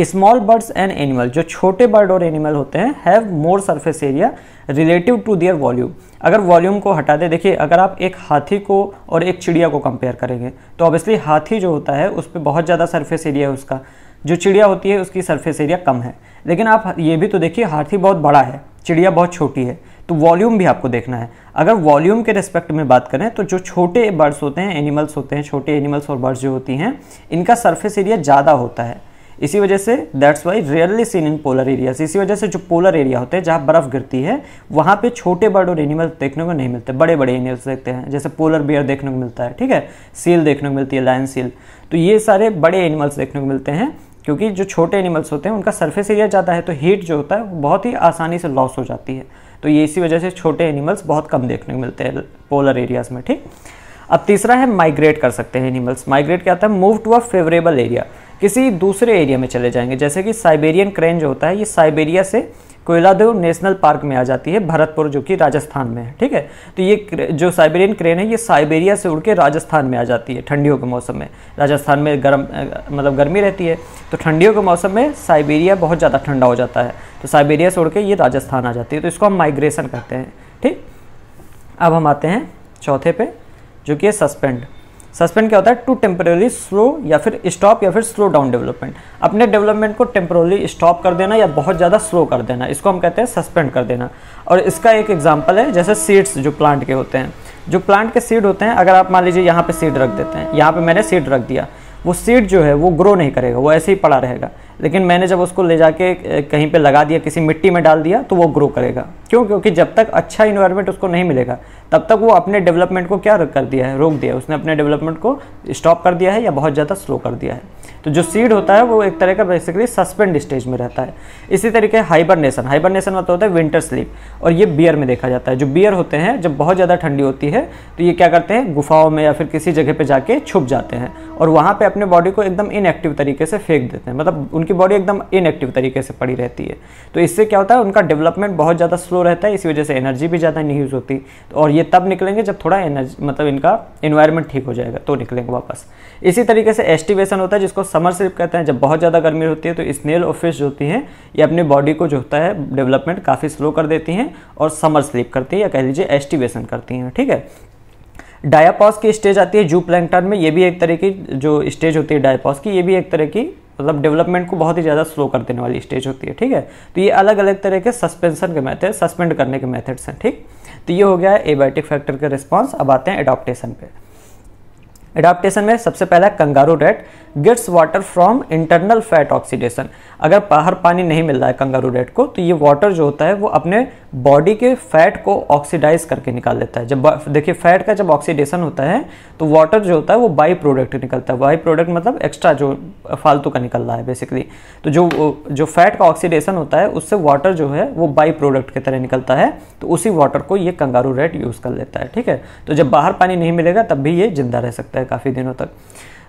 Speaker 1: स्मॉल बर्ड्स एंड एनिमल जो छोटे बर्ड और एनिमल होते हैं have more surface area relative to their volume अगर वॉल्यूम को हटा दें देखिए अगर आप एक हाथी को और एक चिड़िया को कंपेयर करेंगे तो ऑब्वियसली हाथी जो होता है उस पर बहुत ज़्यादा सरफेस एरिया है उसका जो चिड़िया होती है उसकी सरफेस एरिया कम है लेकिन आप ये भी तो देखिए हाथी बहुत बड़ा है चिड़िया बहुत छोटी है तो वॉल्यूम भी आपको देखना है अगर वॉल्यूम के रिस्पेक्ट में बात करें तो जो छोटे बर्ड्स होते हैं एनिमल्स होते हैं छोटे एनिमल्स और बर्ड्स जो होती हैं इनका सरफेस एरिया ज़्यादा होता है इसी वजह से that's why rarely seen in polar areas इसी वजह से जो पोलर एरिया होते हैं जहाँ बर्फ़ गिरती है वहाँ पे छोटे बर्ड और एनिमल्स देखने को नहीं मिलते बड़े बड़े एनिमल्स देखते हैं जैसे पोलर बियर देखने को मिलता है ठीक है सील देखने को मिलती है लाइन सील तो ये सारे बड़े एनिमल्स देखने को मिलते हैं क्योंकि जो छोटे एनिमल्स होते हैं उनका सर्फेस एरिया ज़्यादा है तो हीट जो होता है वो बहुत ही आसानी से लॉस हो जाती है तो ये इसी वजह से छोटे एनिमल्स बहुत कम देखने को मिलते हैं पोलर एरियाज़ में ठीक अब तीसरा है माइग्रेट कर सकते हैं एनिमल्स माइग्रेट क्या होता है move to a favourable area किसी दूसरे एरिया में चले जाएंगे जैसे कि साइबेरियन क्रेन जो होता है ये साइबेरिया से कोयलादेव नेशनल पार्क में आ जाती है भरतपुर जो कि राजस्थान में है ठीक है तो ये जो साइबेरियन क्रेन है ये साइबेरिया से उड़ के राजस्थान में आ जाती है ठंडियों के मौसम में राजस्थान में गर्म मतलब गर्मी रहती है तो ठंडियों के मौसम में साइबेरिया बहुत ज़्यादा ठंडा हो जाता है तो साइबेरिया से उड़ के ये राजस्थान आ जाती है तो इसको हम माइग्रेशन कहते हैं ठीक अब हम आते हैं चौथे पे जो कि है सस्पेंड सस्पेंड क्या होता है टू टेम्परेरी स्लो या फिर स्टॉप या फिर स्लो डाउन डेवलपमेंट अपने डेवलपमेंट को टेम्परेरी स्टॉप कर देना या बहुत ज़्यादा स्लो कर देना इसको हम कहते हैं सस्पेंड कर देना और इसका एक एग्जाम्पल है जैसे सीड्स जो प्लांट के होते हैं जो प्लांट के सीड होते हैं अगर आप मान लीजिए यहाँ पर सीड रख देते हैं यहाँ पर मैंने सीड रख दिया वो सीड जो है वो ग्रो नहीं करेगा वो ऐसे ही पड़ा रहेगा लेकिन मैंने जब उसको ले जाके कहीं पे लगा दिया किसी मिट्टी में डाल दिया तो वो ग्रो करेगा क्यों क्योंकि जब तक अच्छा इन्वायरमेंट उसको नहीं मिलेगा तब तक वो अपने डेवलपमेंट को क्या कर दिया है रोक दिया उसने अपने डेवलपमेंट को स्टॉप कर दिया है या बहुत ज़्यादा स्लो कर दिया है तो जो सीड होता है वो एक तरह का बेसिकली सस्पेंड स्टेज में रहता है इसी तरीके हाइबरनेशन हाइबरनेशन मतलब होता है विंटर स्लीप और ये बियर में देखा जाता है जो बियर होते हैं जब बहुत ज़्यादा ठंडी होती है तो ये क्या करते हैं गुफाओं में या फिर किसी जगह पर जाके छुप जाते हैं और वहाँ पर अपने बॉडी को एकदम इनएक्टिव तरीके से फेंक देते हैं मतलब उनकी बॉडी एकदम इनएक्टिव तरीके से पड़ी रहती है तो इससे क्या होता है उनका डेवलपमेंट बहुत ज़्यादा स्लो रहता है इसी वजह से एनर्जी भी ज़्यादा नहीं यूज़ होती और ये तब निकलेंगे जब थोड़ा एनर्जी मतलब इनका इन्वायरमेंट ठीक हो जाएगा तो निकलेंगे वापस इसी तरीके से एस्टिवेशन होता है जिसको समर स्लिप कहते हैं जब बहुत ज़्यादा गर्मी होती है तो स्नेल और फिश जो होती हैं ये अपने बॉडी को जो होता है डेवलपमेंट काफ़ी स्लो कर देती हैं और समर स्लिप करती हैं या कह लीजिए एस्टिवेशन करती हैं ठीक है डायापॉस की स्टेज आती है जू प्लैंकटन में ये भी एक तरह की जो स्टेज होती है डायापॉस की ये भी एक तरह की मतलब डेवलपमेंट को बहुत ही ज़्यादा स्लो कर देने वाली स्टेज होती है ठीक है तो ये अलग अलग तरह के सस्पेंशन के मैथड सस्पेंड करने के मैथड्स हैं ठीक तो ये हो गया है एबायोटिक फैक्टर के रिस्पॉन्स अब आते हैं एडॉप्टेशन पर एडाप्टेशन में सबसे पहला kangaroo rat gets water from internal fat oxidation अगर बाहर पानी नहीं मिल रहा है कंगारू रेट को तो ये वाटर जो होता है वो अपने बॉडी के फैट को ऑक्सीडाइज करके निकाल लेता है जब देखिए फैट का जब ऑक्सीडेशन होता है तो वाटर जो होता है वो बाई प्रोडक्ट निकलता है बाई प्रोडक्ट मतलब एक्स्ट्रा जो फालतू का निकल रहा है बेसिकली तो जो जो फैट का ऑक्सीडेशन होता है उससे वाटर जो है वो बाई प्रोडक्ट की तरह निकलता है तो उसी वाटर को ये कंगारू रेट यूज़ कर लेता है ठीक है तो जब बाहर पानी नहीं मिलेगा तब भी ये जिंदा रह सकता है काफ़ी दिनों तक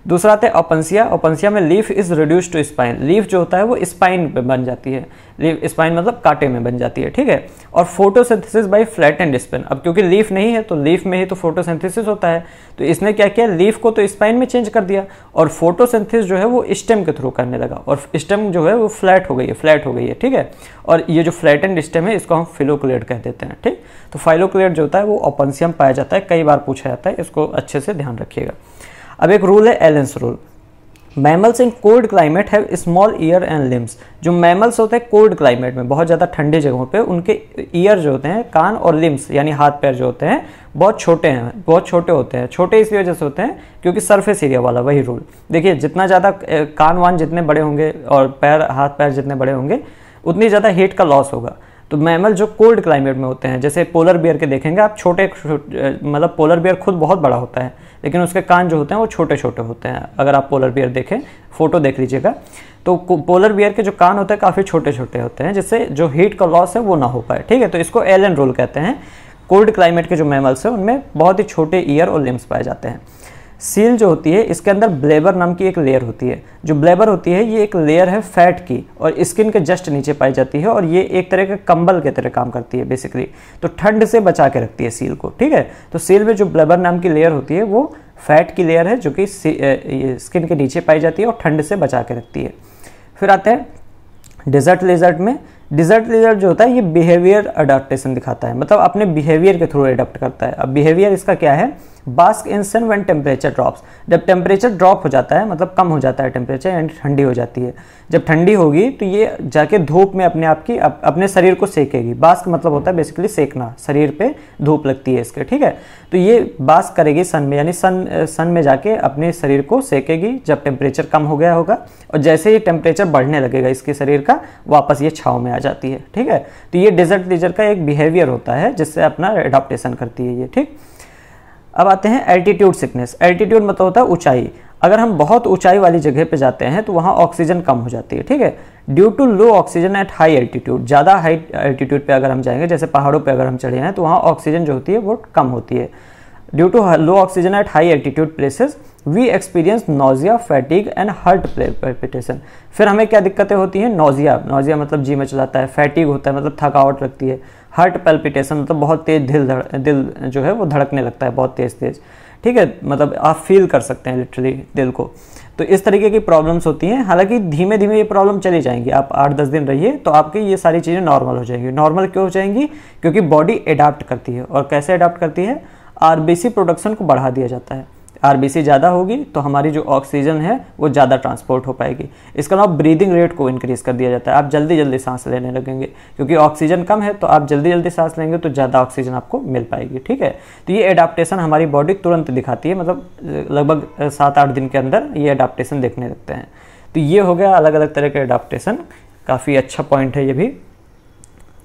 Speaker 1: दूसरा आता है ओपनसिया ओपनसिया में leaf is reduce to spine leaf जो होता है वो स्पाइन पे बन जाती है लीफ स्पाइन मतलब कांटे में बन जाती है ठीक है और photosynthesis by flat and spin अब क्योंकि लीफ नहीं है तो लीफ में ही तो फोटोसिंथेसिस होता है तो इसने क्या किया लीफ को तो स्पाइन में चेंज कर दिया और फोटोसिंथेसिस जो है वो स्टेम के थ्रू करने लगा और स्टेम जो है वो फ्लैट हो गई है फ्लैट हो गई है ठीक है और ये जो फ्लैट एंड स्टेम है इसको हम फिलोक्लेट कह देते हैं ठीक तो फाइलोक्लेट जो होता है वो ओपनसियम पाया जाता है कई बार पूछा जाता है इसको अच्छे से ध्यान रखिएगा अब एक रूल है Allen's rule mammals in cold climate have small ear and limbs जो मैमल्स होते हैं कोल्ड क्लाइमेट में बहुत ज़्यादा ठंडी जगहों पे उनके ईयर जो होते हैं कान और लिम्स यानी हाथ पैर जो होते हैं बहुत छोटे हैं बहुत छोटे होते हैं छोटे इसी वजह से होते हैं क्योंकि सरफेस एरिया वाला वही रूल देखिए जितना ज़्यादा कान वान जितने बड़े होंगे और पैर हाथ पैर जितने बड़े होंगे उतनी ज़्यादा हीट का लॉस होगा तो मैमल जो कोल्ड क्लाइमेट में होते हैं जैसे पोलर बियर के देखेंगे आप छोटे मतलब पोलर बियर खुद बहुत बड़ा होता है लेकिन उसके कान जो होते हैं वो छोटे छोटे होते हैं अगर आप पोलर बियर देखें फोटो देख लीजिएगा तो पोलर बियर के जो कान होते हैं काफ़ी छोटे छोटे होते हैं जिससे जो हीट का लॉस है वो ना हो पाए ठीक है तो इसको एल एन रोल कहते हैं कोल्ड क्लाइमेट के जो मैमल्स हैं उनमें बहुत ही छोटे ईयर और लिम्स पाए जाते हैं सील जो होती है इसके अंदर ब्लेबर नाम की एक लेयर होती है जो ब्लेबर होती है ये एक लेयर है फैट की और स्किन के जस्ट नीचे पाई जाती है और ये एक तरह के कंबल के तरह काम करती है बेसिकली तो ठंड से बचा के रखती है सील को ठीक है तो सील में जो ब्लेबर नाम की लेयर होती है वो फैट की लेयर है जो कि स्किन के नीचे पाई जाती है और ठंड से बचा के रखती है फिर आते हैं डिजर्ट लेजर्ट में डिजर्ट लेजर्ट जो होता है ये बिहेवियर अडाप्टेशन दिखाता है मतलब अपने बिहेवियर के थ्रू अडाप्ट करता है अब बिहेवियर इसका क्या है bask in sun when temperature drops जब टेम्परेचर ड्रॉप हो जाता है मतलब कम हो जाता है टेम्परेचर एंड ठंडी हो जाती है जब ठंडी होगी तो ये जाके धूप में अपने आप की अप, अपने शरीर को सेकेगी बास्क मतलब होता है बेसिकली सेकना शरीर पे धूप लगती है इसके ठीक है तो ये बास्क करेगी सन में यानी सन सन में जाके अपने शरीर को सेकेगी जब टेम्परेचर कम हो गया होगा और जैसे ही टेम्परेचर बढ़ने लगेगा इसके शरीर का वापस ये छाव में आ जाती है ठीक है तो ये डेजर्ट लीजर का एक बिहेवियर होता है जिससे अपना एडाप्टेशन करती है ये ठीक अब आते हैं एल्टीट्यूड सिकनेस एल्टीट्यूड मतलब होता है ऊंचाई अगर हम बहुत ऊंचाई वाली जगह पे जाते हैं तो वहाँ ऑक्सीजन कम हो जाती है ठीक है due to low oxygen at high altitude ज़्यादा हाई एल्टीट्यूड पे अगर हम जाएंगे जैसे पहाड़ों पे अगर हम चढ़े हैं तो वहाँ ऑक्सीजन जो होती है वो कम होती है due to low oxygen at high altitude places we experience nausea fatigue and heart palpitation फिर हमें क्या दिक्कतें होती हैं नोजिया नोजिया मतलब जी में चलाता है फैटिक होता है मतलब थकावट लगती है हार्ट पेल्पिटेशन मतलब बहुत तेज़ दिल धड़ दिल जो है वो धड़कने लगता है बहुत तेज़ तेज़ ठीक है मतलब आप फील कर सकते हैं लिटरली दिल को तो इस तरीके की प्रॉब्लम्स होती हैं हालांकि धीमे धीमे ये प्रॉब्लम चली जाएंगी आप आठ दस दिन रहिए तो आपकी ये सारी चीज़ें नॉर्मल हो जाएंगी नॉर्मल क्यों हो जाएंगी क्योंकि बॉडी एडाप्ट करती है और कैसे अडाप्ट करती है आर प्रोडक्शन को बढ़ा दिया जाता है आरबीसी ज़्यादा होगी तो हमारी जो ऑक्सीजन है वो ज़्यादा ट्रांसपोर्ट हो पाएगी इसके अलावा ब्रीदिंग रेट को इंक्रीज़ कर दिया जाता है आप जल्दी जल्दी सांस लेने लगेंगे क्योंकि ऑक्सीजन कम है तो आप जल्दी जल्दी सांस लेंगे तो ज़्यादा ऑक्सीजन आपको मिल पाएगी ठीक है तो ये एडाप्टेशन हमारी बॉडी तुरंत दिखाती है मतलब लगभग सात आठ दिन के अंदर ये अडाप्टेशन देखने लगते हैं तो ये हो गया अलग अलग तरह के अडाप्टेशन काफ़ी अच्छा पॉइंट है ये भी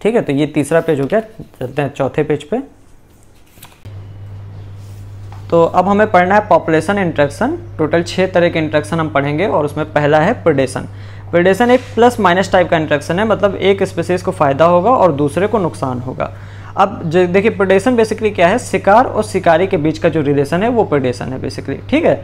Speaker 1: ठीक है तो ये तीसरा पेज हो गया चलते हैं चौथे पेज पे तो अब हमें पढ़ना है पॉपुलेशन इंट्रैक्शन टोटल छः तरह के इंट्रैक्शन हम पढ़ेंगे और उसमें पहला है प्रोडेशन प्रोडेशन एक प्लस माइनस टाइप का इंट्रैक्शन है मतलब एक स्पेसीज को फ़ायदा होगा और दूसरे को नुकसान होगा अब देखिए प्रोडेशन बेसिकली क्या है शिकार और शिकारी के बीच का जो रिलेशन है वो प्रोडेशन है बेसिकली ठीक है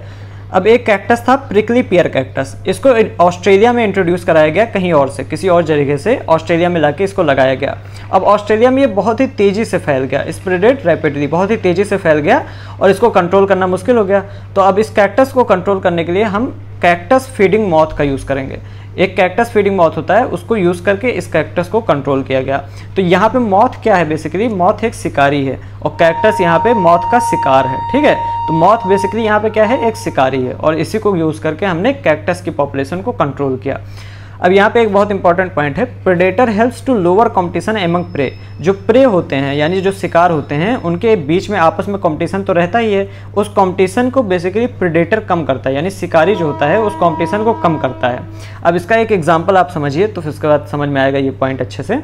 Speaker 1: अब एक कैक्टस था प्रिकली पियर कैक्टस इसको ऑस्ट्रेलिया में इंट्रोड्यूस कराया गया कहीं और से किसी और जगह से ऑस्ट्रेलिया में लाके इसको लगाया गया अब ऑस्ट्रेलिया में ये बहुत ही तेज़ी से फैल गया स्प्रेडेड रैपिडली बहुत ही तेज़ी से फैल गया और इसको कंट्रोल करना मुश्किल हो गया तो अब इस कैक्टस को कंट्रोल करने के लिए हम कैक्टस फीडिंग मॉथ का यूज़ करेंगे एक कैक्टस फीडिंग मॉथ होता है उसको यूज़ करके इस कैक्टस को कंट्रोल किया गया तो यहाँ पे मौत क्या है बेसिकली मौत एक शिकारी है और कैक्टस यहाँ पे मौत का शिकार है ठीक है तो मौत बेसिकली यहाँ पे क्या है एक शिकारी है और इसी को यूज़ करके हमने कैक्टस की पॉपुलेशन को कंट्रोल किया अब यहाँ पे एक बहुत इंपॉर्टेंट पॉइंट है predator helps to lower competition among prey जो प्रे होते हैं यानी जो शिकार होते हैं उनके बीच में आपस में कंपटीशन तो रहता ही है उस कंपटीशन को बेसिकली प्रेडेटर कम करता है यानी शिकारी जो होता है उस कंपटीशन को कम करता है अब इसका एक एग्जाम्पल आप समझिए तो फिर उसके बाद समझ में आएगा ये पॉइंट अच्छे से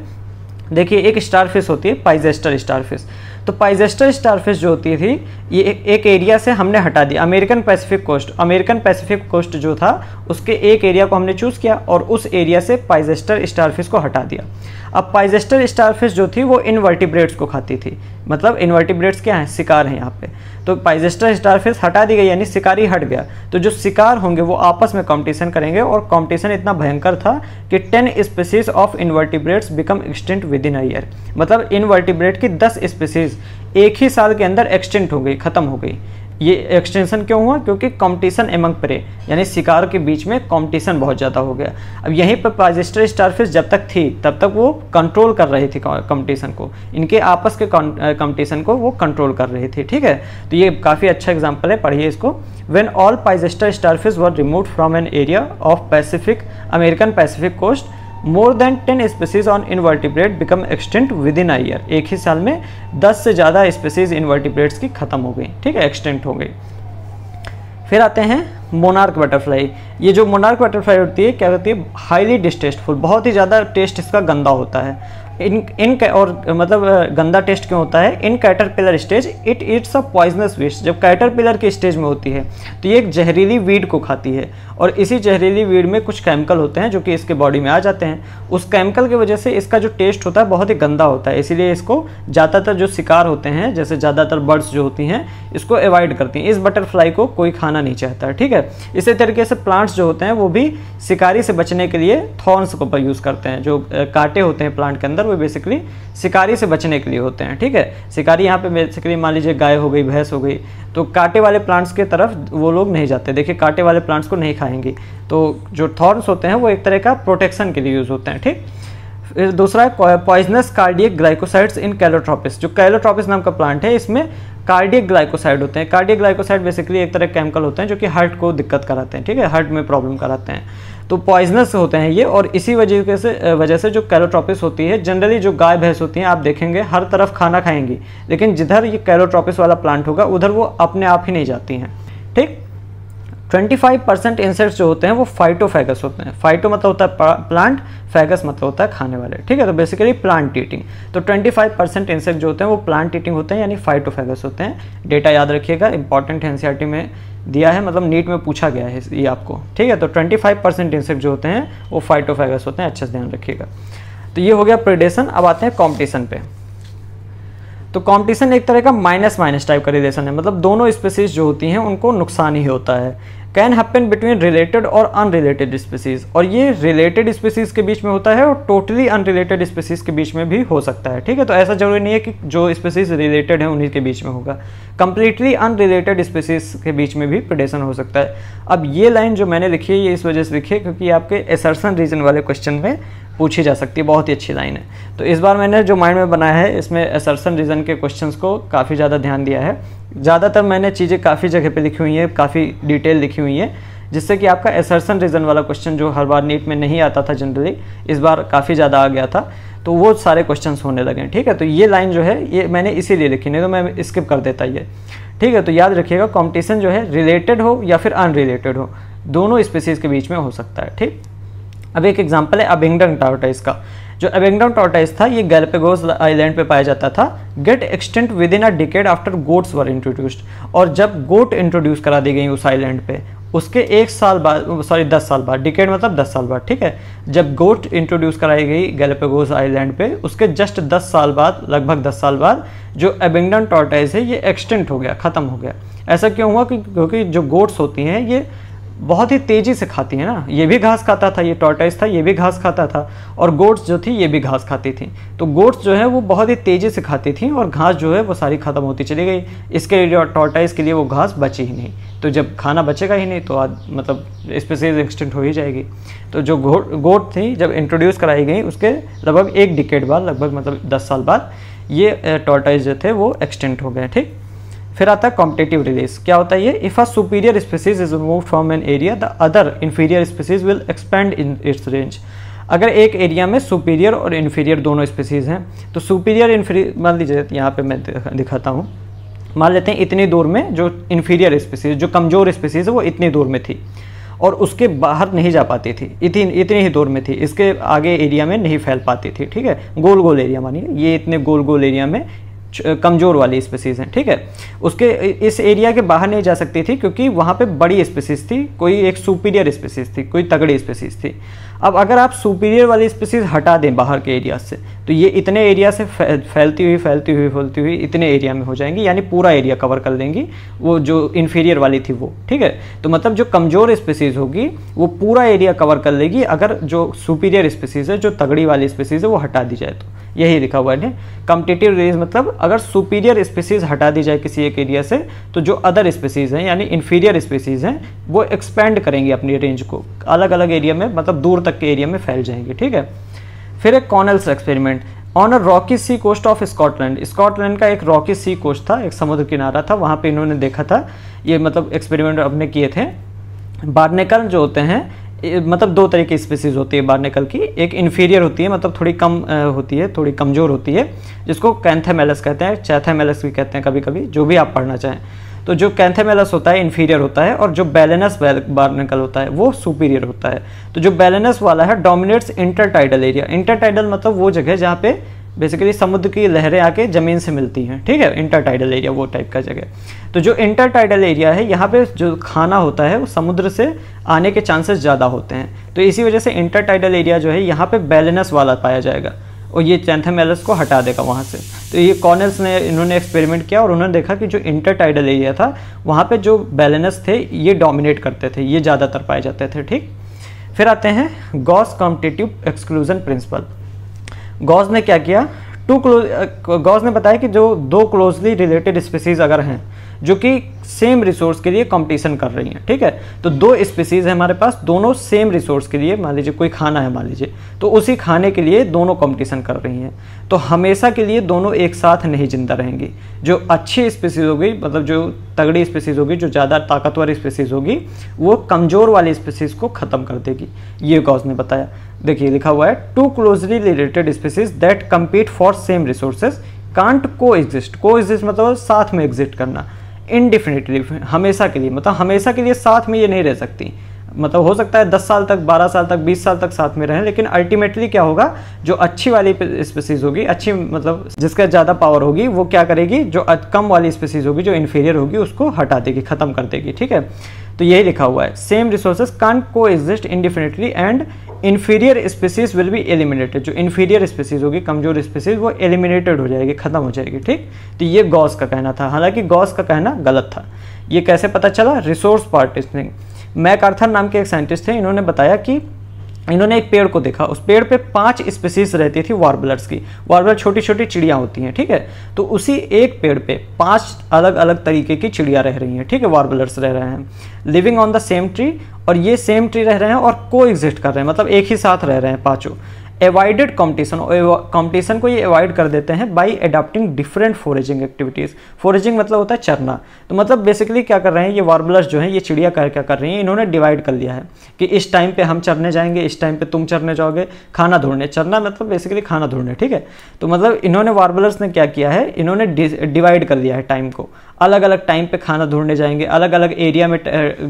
Speaker 1: देखिए एक स्टार फिश होती है पाइजेस्टर स्टार फिश तो पाइजेस्टर स्टारफिश जो होती थी ये एक एरिया से हमने हटा दिया American Pacific coast American Pacific coast जो था उसके एक एरिया को हमने चूज़ किया और उस एरिया से पाइजेस्टर स्टारफिश को हटा दिया अब पाइजेस्टर स्टारफिश जो थी वो इनवर्टिब्रेट्स को खाती थी मतलब इनवर्टिब्रेट्स क्या हैं शिकार हैं यहाँ पे तो पाइजेस्टर स्टारफिश हटा दी गई यानी शिकारी हट गया तो जो शिकार होंगे वो आपस में कंपटीशन करेंगे और कंपटीशन इतना भयंकर था कि 10 species of invertebrates become extinct within a year मतलब इनवर्टिब्रेट की 10 स्पीसीज एक ही साल के अंदर एक्सटेंट हो गई ख़त्म हो गई ये एक्सटेंशन क्यों हुआ क्योंकि कंपटीशन एमंग प्रे यानी शिकार के बीच में कंपटीशन बहुत ज़्यादा हो गया अब यहीं पर पाजिस्टर स्टारफिश जब तक थी तब तक वो कंट्रोल कर रही थी कंपटीशन को इनके आपस के कंपटीशन को वो कंट्रोल कर रही थी ठीक है तो ये काफ़ी अच्छा एग्जाम्पल है पढ़िए इसको when all Pisaster starfish were remove from an area of Pacific American Pacific coast more than ten species on invertebrate become extinct within a year एक ही साल में दस से ज़्यादा स्पेसीज इन्वर्टिब्रेट्स की ख़त्म हो गई ठीक है एक्सटेंट हो गई फिर आते हैं मोनार्क बटरफ्लाई ये जो मोनार्क बटरफ्लाई होती है क्या होती है हाईली डिस्टेस्टफुल बहुत ही ज़्यादा टेस्ट इसका गंदा होता है इन इन और मतलब गंदा टेस्ट क्यों होता है in caterpillar stage it eats a poisonous weeds जब कैटरपिलर की स्टेज में होती है तो ये एक जहरीली वीड को खाती है और इसी जहरीली वीड में कुछ केमिकल होते हैं जो कि इसके बॉडी में आ जाते हैं उस केमिकल की वजह से इसका जो टेस्ट होता है बहुत ही गंदा होता है इसीलिए इसको ज़्यादातर जो शिकार होते हैं जैसे ज़्यादातर बर्ड्स जो होती हैं इसको अवॉइड करती हैं इस बटरफ्लाई को कोई खाना नहीं चाहता ठीक है इसी तरीके से प्लांट्स जो होते हैं वो भी शिकारी से बचने के लिए थॉर्न्स को यूज़ करते हैं जो कांटे होते हैं प्लांट के अंदर शिकार वो बेसिकली शिकारी से बचने के लिए होते हैं ठीक है शिकारी यहाँ पे बेसिकली मान लीजिए गाय हो गई भैंस हो गई तो कांटे वाले प्लांट्स के तरफ वो लोग नहीं जाते देखिए कांटे वाले प्लांट्स को नहीं खाएंगे तो जो थॉर्न्स होते हैं वो एक तरह का प्रोटेक्शन के लिए यूज़ होते हैं ठीक दूसरा है poisonous cardiac glycosides in Calotropis जो कैलोट्रॉपिस नाम का प्लांट है इसमें कार्डियक ग्लाइकोसाइड होते हैं कार्डियक ग्लाइकोसाइड बेसिकली एक तरह केमिकल होते हैं जो कि हार्ट को दिक्कत कराते हैं ठीक है हार्ट में प्रॉब्लम कराते हैं तो पॉइजनस होते हैं ये और इसी वजह से वजह से जो कैरोट्रॉपिस होती है जनरली जो गाय भैंस होती हैं आप देखेंगे हर तरफ खाना खाएंगी लेकिन जिधर ये कैरोट्रॉपिस वाला प्लांट होगा उधर वो अपने आप ही नहीं जाती हैं ठीक 25 परसेंट इंसेक्ट्स जो होते हैं वो फाइटोफेगस होते हैं फाइटो मतलब होता है प्लांट फैगस मतलब होता है खाने वाले ठीक है तो बेसिकली प्लांट ईटिंग तो 25 परसेंट इंसेक्ट जो होते हैं वो प्लांट ईटिंग होते हैं यानी फाइटोफेगस होते हैं डेटा याद रखिएगा इंपॉर्टेंट एनसीआरटी में दिया है मतलब नीट में पूछा गया है ये आपको ठीक है तो 25 परसेंट इंसेक्ट जो होते हैं वो फाइटोफेगस होते हैं अच्छे से ध्यान रखिएगा तो ये हो गया प्रेडेशन अब आते हैं कॉम्पिटिशन पे तो कंपटीशन एक तरह का माइनस माइनस टाइप का रिलेशन है मतलब दोनों स्पेसीज जो होती हैं उनको नुकसान ही होता है कैन हैपन बिटवीन रिलेटेड और अनरिलेटेड स्पेसीज और ये रिलेटेड स्पेसीज के बीच में होता है और टोटली अनरिलेटेड स्पेसीज के बीच में भी हो सकता है ठीक है तो ऐसा जरूरी नहीं है कि जो स्पेसीज रिलेटेड है उन्हीं के बीच में होगा कंप्लीटली अनरिलेटेड स्पेसीज के बीच में भी प्रडेशन हो सकता है अब ये लाइन जो मैंने लिखी है ये इस वजह से लिखी है क्योंकि आपके एसर्सन रीजन वाले क्वेश्चन में पूछी जा सकती है बहुत ही अच्छी लाइन है तो इस बार मैंने जो माइंड में बनाया है इसमें एसरसन रीज़न के क्वेश्चन को काफ़ी ज़्यादा ध्यान दिया है ज़्यादातर मैंने चीज़ें काफ़ी जगह पर लिखी हुई हैं काफ़ी डिटेल लिखी हुई हैं जिससे कि आपका एसर्सन रीज़न वाला क्वेश्चन जो हर बार नीट में नहीं आता था जनरली इस बार काफ़ी ज़्यादा आ गया था तो वो सारे क्वेश्चन होने लगे ठीक है तो ये लाइन जो है ये मैंने इसीलिए लिखी नहीं तो मैं स्किप कर देता ये ठीक है तो याद रखिएगा कॉम्पिटिशन जो है रिलेटेड हो या फिर अनरिलेटेड हो दोनों स्पेसीज़ के बीच में हो सकता है ठीक अब एक एग्जाम्पल है अबिंगडन टॉर्टाइस का जो एबिंगडन टॉर्टाइस था ये गैलपेगोस आइलैंड पे पाया जाता था get extinct within a decade after goats were introduced और जब गोट इंट्रोड्यूस करा दी गई उस आइलैंड पे उसके एक साल बाद सॉरी दस साल बाद डिकेड मतलब दस साल बाद ठीक है जब गोट इंट्रोड्यूस कराई गई गैलपेगोस आइलैंड पे उसके जस्ट दस साल बाद लगभग दस साल बाद जो एबिंगडन टॉर्टाइस है ये एक्सटेंट हो गया ख़त्म हो गया ऐसा क्यों हुआ कि क्योंकि जो गोट्स होती हैं ये बहुत ही तेज़ी से खाती है ना ये भी घास खाता था ये टॉर्टाइस था ये भी घास खाता था और गोट्स जो थी ये भी घास खाती थी तो गोट्स जो है वो बहुत ही तेज़ी से खाती थी और घास जो है वो सारी ख़त्म होती चली गई इसके लिए टॉर्टाइस के लिए वो घास बची ही नहीं तो जब खाना बचेगा ही नहीं तो आज मतलब स्पेसीज एक्सटेंट हो ही जाएगी तो जो गोट गोट थी जब इंट्रोड्यूस कराई गई उसके लगभग एक डिकेट बाद लगभग मतलब दस साल बाद ये टॉर्टाइस जो थे वो एक्सटेंट हो गए ठीक फिर आता है कॉम्पिटेटिव रिलीज क्या होता है ये if a superior species is remove from an area the other inferior species will expand in its range अगर एक एरिया में सुपीरियर और इन्फीरियर दोनों स्पीसीज हैं तो सुपीरियर इन्फीरियर मान लीजिए यहाँ पे मैं दिखाता हूँ मान लेते हैं इतनी दूर में जो इन्फीरियर स्पीसीज जो कमज़ोर स्पीसीज है वो इतनी दूर में थी और उसके बाहर नहीं जा पाती थी इतनी इतनी ही दूर में थी इसके आगे एरिया में नहीं फैल पाती थी ठीक है गोल गोल एरिया मानिए ये इतने गोल गोल एरिया में कमज़ोर वाली स्पेसीज़ हैं ठीक है उसके इस एरिया के बाहर नहीं जा सकती थी क्योंकि वहाँ पे बड़ी स्पेसीज़ थी कोई एक सुपीरियर स्पेसीज़ थी कोई तगड़ी स्पेसीज़ थी अब अगर आप सुपीरियर वाली स्पेसीज़ हटा दें बाहर के एरिया से तो ये इतने एरिया से फैलती हुई फैलती हुई फैलती हुई इतने एरिया में हो जाएंगी यानी पूरा एरिया कवर कर लेंगी वो जो इन्फीरियर वाली थी वो ठीक है तो मतलब जो कमज़ोर स्पेसीज़ होगी वो पूरा एरिया कवर कर लेगी अगर जो सुपीरियर स्पेसीज़ है जो तगड़ी वाली स्पेसीज़ है वो हटा दी जाए तो यही लिखा हुआ है कम्पिटेटिव रेस मतलब अगर सुपीरियर स्पेसीज़ हटा दी जाए किसी एक एरिया से तो जो अदर स्पेसीज़ हैं यानी इन्फीरियर स्पेसीज़ हैं वो एक्सपेंड करेंगी अपनी रेंज को अलग अलग एरिया में मतलब दूर तक के एरिया में फैल जाएंगी ठीक है फिर एक Connell's experiment on a rocky sea coast of Scotland Scotland का एक रॉकी सी कोस्ट था एक समुद्र किनारा था वहाँ पे इन्होंने देखा था ये मतलब एक्सपेरिमेंट अपने किए थे बार्नेकल जो होते हैं मतलब दो तरह की स्पीसीज होती है बार्नेकल की एक इन्फीरियर होती है मतलब थोड़ी कम होती है थोड़ी कमज़ोर होती है जिसको कैंथेमेलस कहते हैं चैथेमेलस भी कहते हैं कभी कभी जो भी आप पढ़ना चाहें तो जो कैंथेमेलस होता है इन्फीरियर होता है और जो बैलेनस बार्निकल होता है वो सुपीरियर होता है तो जो बैलेनस वाला है डोमिनेट्स इंटरटाइडल एरिया इंटरटाइडल मतलब वो जगह जहाँ पे बेसिकली समुद्र की लहरें आके ज़मीन से मिलती हैं ठीक है इंटरटाइडल एरिया वो टाइप का जगह तो जो इंटरटाइडल एरिया है यहाँ पे जो खाना होता है वो समुद्र से आने के चांसेस ज़्यादा होते हैं तो इसी वजह से इंटरटाइडल एरिया जो है यहाँ पे बैलेंस वाला पाया जाएगा और ये चैंथमेलस को हटा देगा वहाँ से तो ये कॉर्नल्स ने इन्होंने एक्सपेरिमेंट किया और उन्होंने देखा कि जो इंटरटाइडल एरिया था वहाँ पे जो बैलेंस थे ये डोमिनेट करते थे ये ज़्यादातर पाए जाते थे ठीक फिर आते हैं Gause competitive exclusion principle Gause ने क्या किया टू क्लोज गॉज ने बताया कि जो दो क्लोजली रिलेटेड स्पीसीज अगर हैं जो कि सेम रिसोर्स के लिए कंपटीशन कर रही हैं ठीक है तो दो स्पीसीज है हमारे पास दोनों सेम रिसोर्स के लिए मान लीजिए कोई खाना है मान लीजिए तो उसी खाने के लिए दोनों कंपटीशन कर रही हैं तो हमेशा के लिए दोनों एक साथ नहीं जिंदा रहेंगी जो अच्छी स्पीसीज होगी मतलब जो तगड़ी स्पीसीज होगी जो ज़्यादा ताकतवर स्पीसीज होगी वो कमज़ोर वाली स्पीसीज को ख़त्म कर देगी ये गॉज ने बताया देखिए लिखा हुआ है two closely related species that compete for same resources can't coexist coexist मतलब साथ में एग्जिस्ट करना इनडिफिनेटली हमेशा के लिए मतलब हमेशा के लिए साथ में ये नहीं रह सकती मतलब हो सकता है 10 साल तक 12 साल तक 20 साल तक साथ में रहें लेकिन अल्टीमेटली क्या होगा जो अच्छी वाली स्पेसीज होगी अच्छी मतलब जिसका ज़्यादा पावर होगी वो क्या करेगी जो कम वाली स्पेसीज होगी जो इन्फीरियर होगी उसको हटा देगी ख़त्म कर देगी ठीक है तो यही लिखा हुआ है same resources can coexist indefinitely and inferior species will be eliminated जो इन्फीरियर स्पेसीज होगी कमजोर स्पेसीज वो एलिमिनेटेड हो जाएगी खत्म हो जाएगी ठीक तो ये गॉस का कहना था हालांकि गॉस का कहना गलत था ये कैसे पता चला रिसोर्स पार्टिसनिंग मैक आर्थर नाम के एक साइंटिस्ट थे इन्होंने बताया कि इन्होंने एक पेड़ को देखा उस पेड़ पे पांच स्पीसीज रहती थी वार्बलर्स की वार्बलर छोटी छोटी चिड़िया होती हैं ठीक है तो उसी एक पेड़ पे पांच अलग अलग तरीके की चिड़िया रह रही हैं ठीक है वार्बलर्स रह रहे हैं living on the same tree और ये सेम ट्री रह रहे हैं और को एग्जिस्ट कर रहे हैं मतलब एक ही साथ रह रहे हैं पाँचों एवॉइडेड कॉम्पिटिशन कॉम्पिटिशन को ये अवॉइड कर देते हैं by adapting different foraging activities foraging मतलब होता है चरना तो मतलब बेसिकली क्या कर रहे हैं ये वार्बलर्स जो है ये चिड़िया कर क्या कर रही हैं इन्होंने डिवाइड कर लिया है कि इस टाइम पे हम चरने जाएंगे इस टाइम पे तुम चरने जाओगे खाना ढूंढने चरना मतलब बेसिकली खाना ढूंढने ठीक है तो मतलब इन्होंने वार्बलर्स ने क्या किया है इन्होंने डिवाइड कर दिया है टाइम को अलग अलग टाइम पे खाना ढूंढने जाएंगे अलग अलग एरिया में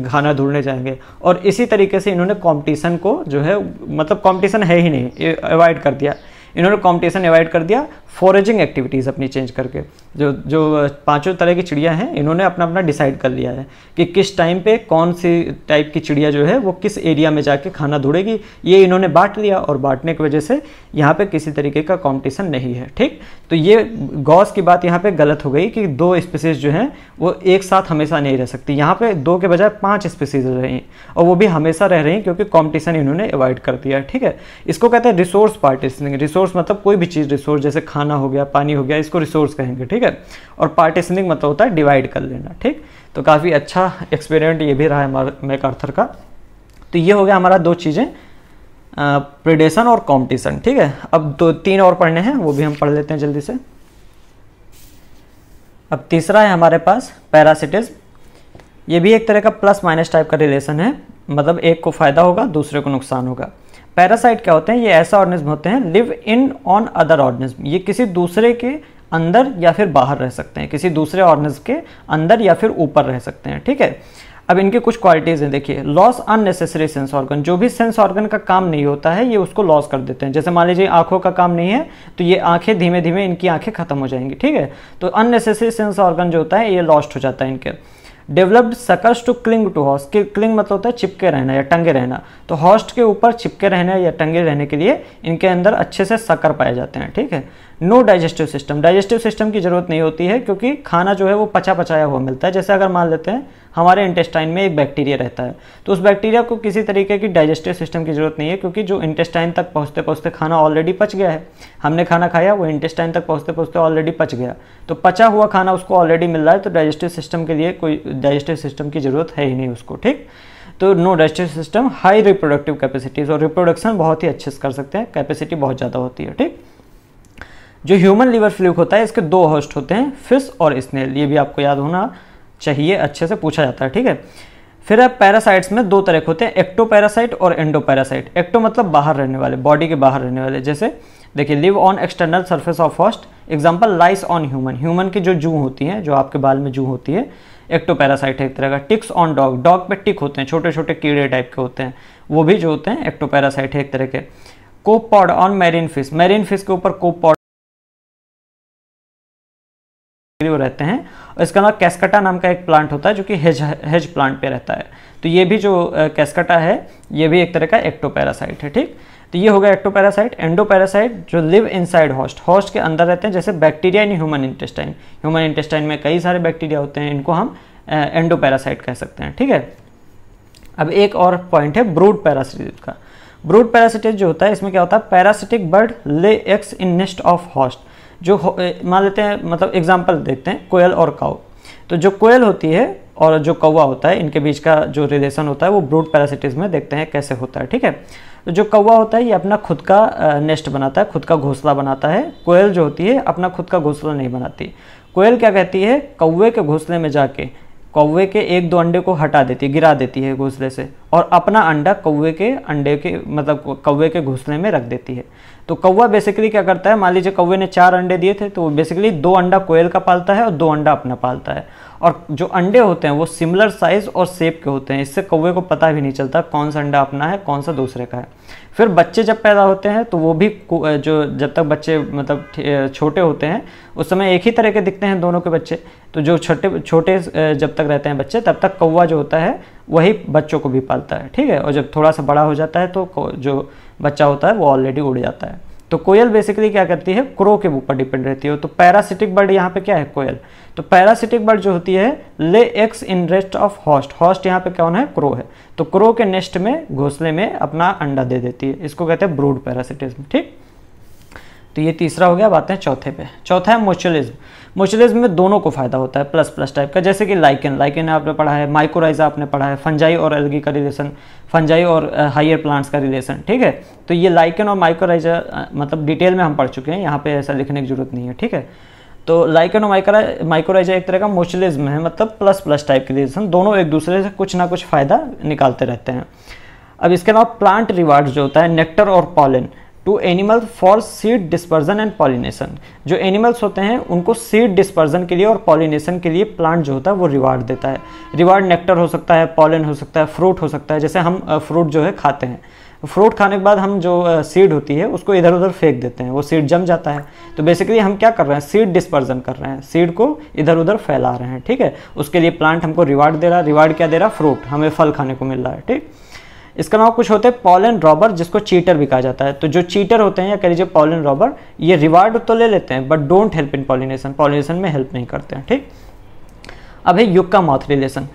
Speaker 1: खाना ढूंढने जाएंगे और इसी तरीके से इन्होंने कॉम्पिटिशन को जो है मतलब कॉम्पिटिशन है ही नहीं अवॉइड कर दिया इन्होंने कॉम्पिटिशन अवॉइड कर दिया फॉरेजिंग एक्टिविटीज़ अपनी चेंज करके जो जो पांचों तरह की चिड़िया हैं इन्होंने अपना अपना डिसाइड कर लिया है कि किस टाइम पे कौन सी टाइप की चिड़िया जो है वो किस एरिया में जाके खाना ढूंढेगी ये इन्होंने बांट लिया और बांटने की वजह से यहाँ पे किसी तरीके का कॉम्पिटिशन नहीं है ठीक तो ये गौस की बात यहाँ पर गलत हो गई कि दो स्पीसीज जो हैं वो एक साथ हमेशा नहीं रह सकती यहाँ पर दो के बजाय पाँच स्पीसीज रही और वो भी हमेशा रह रही क्योंकि कॉम्पिटिशन इन्होंने अवॉइड कर दिया ठीक है इसको कहते हैं रिसोर्स पार्टिस रिसोर्स मतलब कोई भी चीज़ रिसोर्स जैसे खाना खाना हो गया पानी हो गया इसको रिसोर्स कहेंगे ठीक है और पार्टिशनिंग मतलब होता है डिवाइड कर लेना ठीक तो काफ़ी अच्छा एक्सपेरिमेंट ये भी रहा है मैक आर्थर का तो ये हो गया हमारा दो चीज़ें प्रिडेशन और कॉम्पिटिशन ठीक है अब दो तीन और पढ़ने हैं वो भी हम पढ़ लेते हैं जल्दी से अब तीसरा है हमारे पास पैरासिटिज ये भी एक तरह का प्लस माइनस टाइप का रिलेशन है मतलब एक को फ़ायदा होगा दूसरे को नुकसान होगा पैरासाइट क्या होते हैं ये ऐसा ऑर्गेनिज्म होते हैं live in on other organism ये किसी दूसरे के अंदर या फिर बाहर रह सकते हैं किसी दूसरे ऑर्गेनिज्म के अंदर या फिर ऊपर रह सकते हैं ठीक है अब इनके कुछ क्वालिटीज़ हैं देखिए लॉस अननेसेसरी सेंस ऑर्गन जो भी सेंस ऑर्गन का काम नहीं होता है ये उसको लॉस कर देते हैं जैसे मान लीजिए आंखों का काम नहीं है तो ये आंखें धीमे धीमे इनकी आंखें खत्म हो जाएंगी ठीक है तो अननेसेसरी सेंस ऑर्गन जो होता है ये लॉस्ट हो जाता है इनके developed suckers to cling to host cling मतलब होता है चिपके रहना या टंगे रहना तो हॉस्ट के ऊपर चिपके रहने या टंगे रहने के लिए इनके अंदर अच्छे से सकर पाए जाते हैं ठीक है no digestive system digestive system की जरूरत नहीं होती है क्योंकि खाना जो है वो पचा पचाया हुआ मिलता है जैसे अगर मान लेते हैं हमारे इंटेस्टाइन में एक बैक्टीरिया रहता है तो उस बैक्टीरिया को किसी तरीके की डाइजेस्टिव सिस्टम की ज़रूरत नहीं है क्योंकि जो इंटेस्टाइन तक पहुँचते पहुँचते खाना ऑलरेडी पच गया है हमने खाना खाया वो इंटेस्टाइन तक पहुँचते पहुँचते ऑलरेडी पच गया तो पचा हुआ खाना उसको ऑलरेडी मिल रहा है तो डाइजेस्टिव सिस्टम के लिए कोई डाइजेस्टिव सिस्टम की ज़रूरत है ही नहीं उसको ठीक तो no digestive system high reproductive capacities और रिप्रोडक्शन बहुत ही अच्छे से कर सकते हैं कैपेसिटी बहुत ज़्यादा होती है ठीक जो ह्यूमन लीवर फ्लूक होता है इसके दो होस्ट होते हैं फिश और स्नेल ये भी आपको याद होना चाहिए अच्छे से पूछा जाता है ठीक है फिर अब पैरासाइट्स में दो तरह के होते हैं एक्टो पैरासाइट और एंडो पैरासाइट एक्टो मतलब बाहर रहने वाले बॉडी के बाहर रहने वाले जैसे देखिए live on external surface of host example lice on human human की जो जू होती है जो आपके बाल में जू होती है एक्टो पैरासाइट है एक तरह का टिक्स ऑन डॉग डॉग पे टिक होते हैं छोटे छोटे कीड़े टाइप के होते हैं वो भी जो होते हैं एक्टो पैरासाइट है एक तरह के copepod on marine fish marine fish के ऊपर कोप पॉड रहते हैं और इसके अलावा कैस्कटा नाम का एक प्लांट होता है जो कि हेज हेज प्लांट पे रहता है तो ये भी जो कैस्कटा है ये भी एक तरह का एक्टोपैरासाइट है ठीक तो ये होगा एक्टोपैरासाइट एंडोपैरासाइट जो लिव इनसाइड होस्ट होस्ट के अंदर रहते हैं जैसे bacteria in human intestine human intestine में कई सारे बैक्टीरिया होते हैं इनको हम एंडोपैरासाइट कह सकते हैं ठीक है अब एक और पॉइंट है ब्रूड पैरासिटिक का ब्रूड पैरासिटिक जो होता है इसमें क्या होता है parasitic bird lay eggs in nest of host जो मान लेते हैं मतलब एग्जाम्पल देखते हैं कोयल और काऊ तो जो कोयल होती है और जो कौवा होता है इनके बीच का जो रिलेशन होता है वो ब्रूड पैरासिटिस में देखते हैं कैसे होता है ठीक है तो जो कौवा होता है ये अपना खुद का नेस्ट बनाता है खुद का घोंसला बनाता है कोयल जो होती है अपना खुद का घोंसला नहीं बनाती कोयल क्या कहती है कौवे के घोंसले में जाके कौवे के एक दो अंडे को हटा देती है गिरा देती है घोंसले से और अपना अंडा कौवे के अंडे के मतलब कौवे के घोंसले में रख देती है तो कौवा बेसिकली क्या करता है मान लीजिए कौवे ने चार अंडे दिए थे तो वो बेसिकली दो अंडा कोयल का पालता है और दो अंडा अपना पालता है और जो अंडे होते हैं वो सिमिलर साइज़ और सेप के होते हैं इससे कौवे को पता भी नहीं चलता कौन सा अंडा अपना है कौन सा दूसरे का है फिर बच्चे जब पैदा होते हैं तो वो भी जो जब तक बच्चे मतलब छोटे होते हैं उस समय एक ही तरह के दिखते हैं दोनों के बच्चे तो जो छोटे छोटे जब तक रहते हैं बच्चे तब तक कौवा जो होता है वही बच्चों को भी पालता है ठीक है और जब थोड़ा सा बड़ा हो जाता है तो जो बच्चा होता है वो ऑलरेडी उड़ जाता है तो कोयल बेसिकली क्या करती है क्रो के ऊपर डिपेंड रहती है तो पैरासिटिक बर्ड यहाँ पे क्या है कोयल तो पैरासिटिक बर्ड जो होती है lay eggs in nest of host host यहाँ पे कौन है क्रो है तो क्रो के नेस्ट में घोंसले में अपना अंडा दे देती है इसको कहते हैं ब्रूड पैरासिटिज्म ठीक तो ये तीसरा हो गया बातें चौथे पे चौथा है म्यूचुअलिज्म मोशलेज में दोनों को फायदा होता है प्लस प्लस टाइप का जैसे कि लाइकन लाइकन आपने पढ़ा है माइकोराइजा आपने पढ़ा है फंजाई और एलगी का रिलेशन फंजाई और हायर uh, प्लांट्स का रिलेशन ठीक है तो ये लाइकन और माइकोराइजा uh, मतलब डिटेल में हम पढ़ चुके हैं यहाँ पे ऐसा लिखने की जरूरत नहीं है ठीक है तो लाइकन और माइकरा माइक्रोराइजा एक तरह का में है मतलब प्लस प्लस टाइप के रिलेशन दोनों एक दूसरे से कुछ ना कुछ फ़ायदा निकालते रहते हैं अब इसके अलावा प्लांट रिवार्ड जो होता है नेक्टर और pollen to animal for seed dispersion and pollination जो एनिमल्स होते हैं उनको सीड डिस्पर्जन के लिए और पॉलिनेशन के लिए प्लांट जो होता है वो रिवार्ड देता है रिवार्ड नेक्टर हो सकता है पॉलिन हो सकता है फ्रूट हो सकता है जैसे हम फ्रूट जो है खाते हैं फ्रूट खाने के बाद हम जो सीड होती है उसको इधर उधर फेंक देते हैं वो सीड जम जाता है तो बेसिकली हम क्या कर रहे हैं सीड डिस्पर्जन कर रहे हैं सीड को इधर उधर फैला रहे हैं ठीक है उसके लिए प्लांट हमको रिवार्ड दे रहा है रिवार्ड क्या दे रहा है फ्रूट हमें फल खाने को मिल रहा है ठीक इसका नाम कुछ होते हैं पॉलन रॉबर जिसको चीटर भी कहा जाता है तो जो चीटर होते हैं या कह लीजिए पॉलन रॉबर ये रिवार्ड तो ले लेते हैं but don't help in pollination pollination में हेल्प नहीं करते हैं ठीक अब है युक्का मॉथ रिलेशन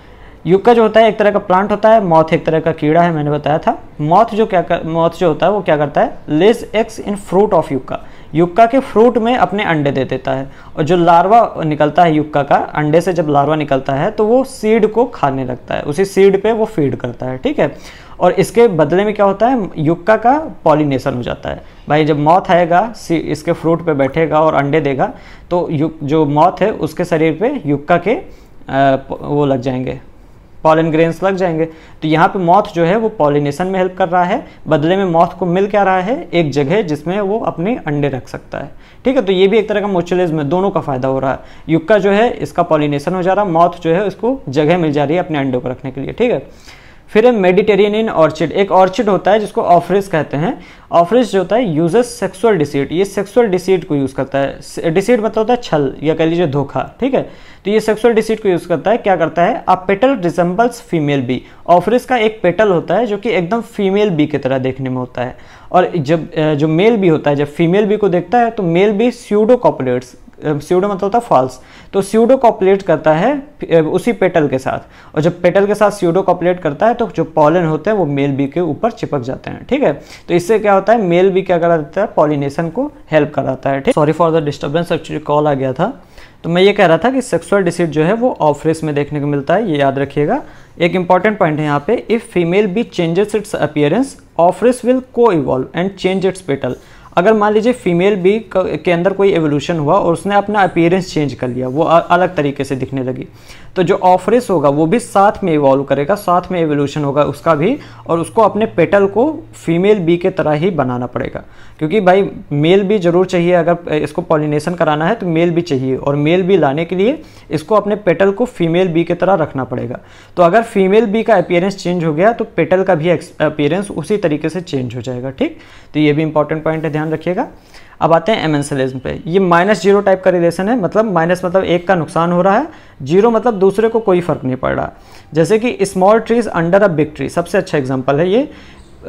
Speaker 1: युक्का जो होता है एक तरह का प्लांट होता है मौथ एक तरह का कीड़ा है मैंने बताया था मौथ जो क्या मौथ जो होता है वो क्या करता है lays eggs in fruit of yucca yucca के फ्रूट में अपने अंडे दे देता है और जो लार्वा निकलता है युक्का का अंडे से जब लार्वा निकलता है तो वो सीड को खाने लगता है उसी सीड पे वो फीड करता है ठीक है और इसके बदले में क्या होता है युक्का का पॉलिनेशन हो जाता है भाई जब मौत आएगा इसके फ्रूट पे बैठेगा और अंडे देगा तो जो मौत है उसके शरीर पे युक्का के आ, वो लग जाएंगे पॉलिन ग्रेन्स लग जाएंगे तो यहाँ पे मौत जो है वो पॉलिनेशन में हेल्प कर रहा है बदले में मौत को मिल क्या रहा है एक जगह जिसमें वो अपने अंडे रख सकता है ठीक है तो ये भी एक तरह का मोचुलिज्म है दोनों का फायदा हो रहा है युक्का जो है इसका पॉलिनेशन हो जा रहा है मौत जो है उसको जगह मिल जा रही है अपने अंडों को रखने के लिए ठीक है फिर है इन ऑर्चिड एक ऑर्चिड होता है जिसको ऑफरिस कहते हैं ऑफरिस जो होता है यूजेस सेक्सुअल डिसीट ये सेक्सुअल डिसीट को यूज़ करता है डिसीट मतलब होता है छल या कह लीजिए धोखा ठीक है तो ये सेक्सुअल डिसीट को यूज़ करता है क्या करता है a petal resembles female bee Ophrys का एक पेटल होता है जो कि एकदम फीमेल बी की तरह देखने में होता है और जब जो मेल बी होता है जब फीमेल बी को देखता है तो male bee pseudo copulates pseudo मतलब होता है फॉल्स तो स्यूडो कॉपलेट करता है उसी पेटल के साथ और जब पेटल के साथ स्यूडो कॉपलेट करता है तो जो पॉलन होते हैं वो मेल बी के ऊपर चिपक जाते हैं ठीक है तो इससे क्या होता है मेल बी क्या करा देता है पॉलिनेशन को हेल्प कराता है ठीक sorry for the disturbance actually call आ गया था तो मैं ये कह रहा था कि सेक्सुअल डिसीट जो है वो ऑफरेस में देखने को मिलता है ये याद रखिएगा एक इंपॉर्टेंट पॉइंट है यहाँ पे if female bee changes its appearance Ophrys will coevolve and change its petal अगर मान लीजिए फीमेल भी के अंदर कोई एवोल्यूशन हुआ और उसने अपना अपीयरेंस चेंज कर लिया वो अलग तरीके से दिखने लगी तो जो ऑफरेस होगा वो भी साथ में इवॉल्व करेगा साथ में एवोल्यूशन होगा उसका भी और उसको अपने पेटल को फीमेल बी के तरह ही बनाना पड़ेगा क्योंकि भाई मेल भी ज़रूर चाहिए अगर इसको पॉलिनेशन कराना है तो मेल भी चाहिए और मेल भी लाने के लिए इसको अपने पेटल को फीमेल बी के तरह रखना पड़ेगा तो अगर फीमेल बी का अपियरेंस चेंज हो गया तो पेटल का भी अपियरेंस उसी तरीके से चेंज हो जाएगा ठीक तो ये भी इंपॉर्टेंट पॉइंट है ध्यान रखिएगा अब आते हैं एमेंसलिज्म पे ये माइनस जीरो टाइप का रिलेशन है मतलब माइनस मतलब एक का नुकसान हो रहा है जीरो मतलब दूसरे को कोई फर्क नहीं पड़ रहा जैसे कि small trees under a big tree सबसे अच्छा एग्जाम्पल है ये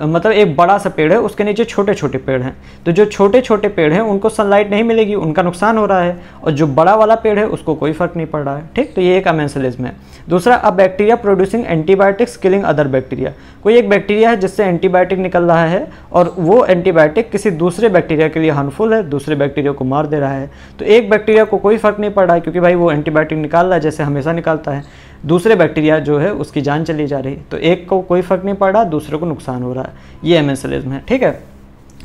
Speaker 1: मतलब एक बड़ा सा पेड़ है उसके नीचे छोटे छोटे पेड़ हैं तो जो छोटे छोटे पेड़ हैं उनको सनलाइट नहीं मिलेगी उनका नुकसान हो रहा है और जो बड़ा वाला पेड़ है उसको कोई फर्क नहीं पड़ रहा है ठीक तो ये एक अमेंसलिज्म है दूसरा अब bacteria producing antibiotics killing other bacteria कोई एक बैक्टीरिया है जिससे एंटीबायोटिक निकल रहा है और वो एंटीबायोटिक किसी दूसरे बैक्टीरिया के लिए हार्मफुल है दूसरे बैक्टीरिया को मार दे रहा है तो एक बैक्टीरिया को कोई फर्क नहीं पड़ रहा है क्योंकि भाई वो एंटीबायोटिक निकाल रहा है जैसे हमेशा निकालता है दूसरे बैक्टीरिया जो है उसकी जान चली जा रही तो एक को कोई फ़र्क नहीं पड़ रहा दूसरे को नुकसान हो रहा है ये एमेंसलिज्म है ठीक है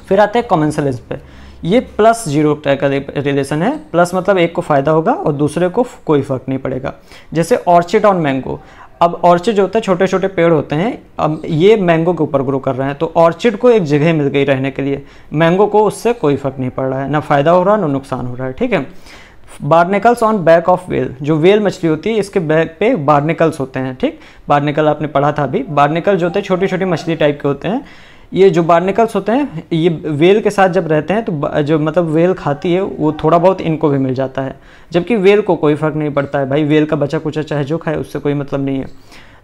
Speaker 1: फिर आते हैं कॉमेंसलिज्म पे ये प्लस जीरो टाइप का रिलेशन है प्लस मतलब एक को फ़ायदा होगा और दूसरे को कोई फ़र्क नहीं पड़ेगा जैसे ऑर्चिड और मैंगो अब ऑर्चिड जो होता है छोटे छोटे पेड़ होते हैं अब ये मैंगो के ऊपर ग्रो कर रहे हैं तो ऑर्चिड को एक जगह मिल गई रहने के लिए मैंगो को उससे कोई फ़र्क नहीं पड़ रहा है ना फ़ायदा हो रहा है ना नुकसान हो रहा है ठीक है barnacles on back of whale जो वेल मछली होती है इसके बैक पे बार्निकल्स होते हैं ठीक बार्निकल आपने पढ़ा था अभी बार्निकल जो होते हैं छोटी छोटी मछली टाइप के होते हैं ये जो बार्निकल्स होते हैं ये वेल के साथ जब रहते हैं तो जो मतलब वेल खाती है वो थोड़ा बहुत इनको भी मिल जाता है जबकि वेल को कोई फ़र्क नहीं पड़ता है भाई वेल का बचा कुचा चाहे जो खाए उससे कोई मतलब नहीं है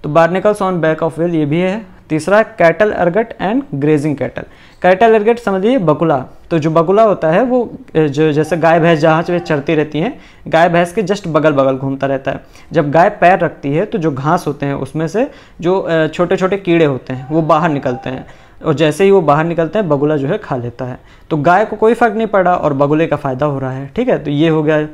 Speaker 1: तो barnacles on back of whale ये भी है तीसरा कैटल अर्गट एंड ग्रेजिंग कैटल करेक्टर अलर्गेट समझ लीजिए बकुला तो जो बकुला होता है वो जो जैसे गाय भैंस जहाँ से चढ़ती रहती हैं गाय भैंस के जस्ट बगल बगल घूमता रहता है जब गाय पैर रखती है तो जो घास होते हैं उसमें से जो छोटे छोटे कीड़े होते हैं वो बाहर निकलते हैं और जैसे ही वो बाहर निकलते हैं बगुला जो है खा लेता है तो गाय को कोई फर्क नहीं पड़ा और बगुले का फ़ायदा हो रहा है ठीक है तो ये हो गया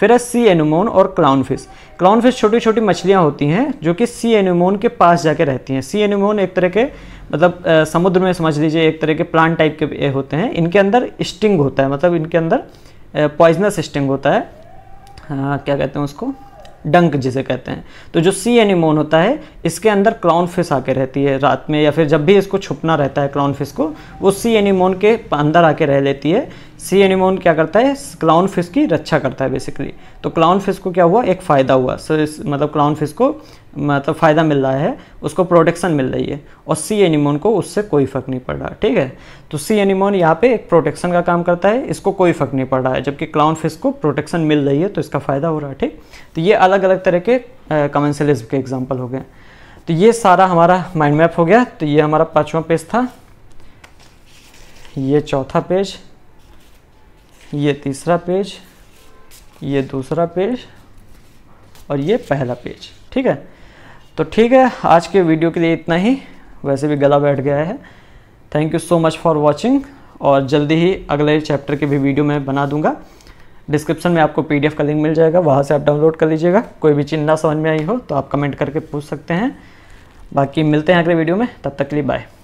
Speaker 1: फिर है सी एनुमोन और क्लाउन फिश क्लाउन फिश छोटी छोटी मछलियाँ होती हैं जो कि सी एनुमोन के पास जाके रहती हैं सी एनुमोन एक तरह के मतलब समुद्र में समझ लीजिए एक तरह के प्लांट टाइप के होते हैं इनके अंदर स्टिंग होता है मतलब इनके अंदर पॉइजनस स्टिंग होता है आ, क्या कहते हैं उसको डंक जिसे कहते हैं तो जो सी एनिमोन होता है इसके अंदर क्लाउन फिश आके रहती है रात में या फिर जब भी इसको छुपना रहता है क्लाउन फिश को वो सी एनिमोन के अंदर आके रह लेती है सी एनिमोन क्या करता है क्लाउन फिश की रक्षा करता है बेसिकली तो क्लाउन फिश को क्या हुआ एक फ़ायदा हुआ सो इस मतलब क्लाउन फिश को मतलब फ़ायदा मिल रहा है उसको प्रोटेक्शन मिल रही है और सी एनिमोन को उससे कोई फ़र्क नहीं पड़ रहा ठीक है तो सी एनिमोन यहाँ पे एक प्रोटेक्शन का काम करता है इसको कोई फ़र्क नहीं पड़ रहा है जबकि क्लाउन फिश को प्रोटेक्शन मिल रही है तो इसका फ़ायदा हो रहा है ठीक तो ये अलग अलग तरह के कमेंसलिज्म के एग्जाम्पल हो गए तो ये सारा हमारा माइंड मैप हो गया तो ये हमारा पाँचवा पेज था ये चौथा पेज ये तीसरा पेज ये दूसरा पेज और ये पहला पेज ठीक है तो ठीक है आज के वीडियो के लिए इतना ही वैसे भी गला बैठ गया है thank you so much for watching और जल्दी ही अगले चैप्टर के भी वीडियो मैं बना दूंगा डिस्क्रिप्शन में आपको पीडीएफ का लिंक मिल जाएगा वहाँ से आप डाउनलोड कर लीजिएगा कोई भी चिन्ना समझ में आई हो तो आप कमेंट करके पूछ सकते हैं बाकी मिलते हैं अगले वीडियो में तब तक के लिए बाय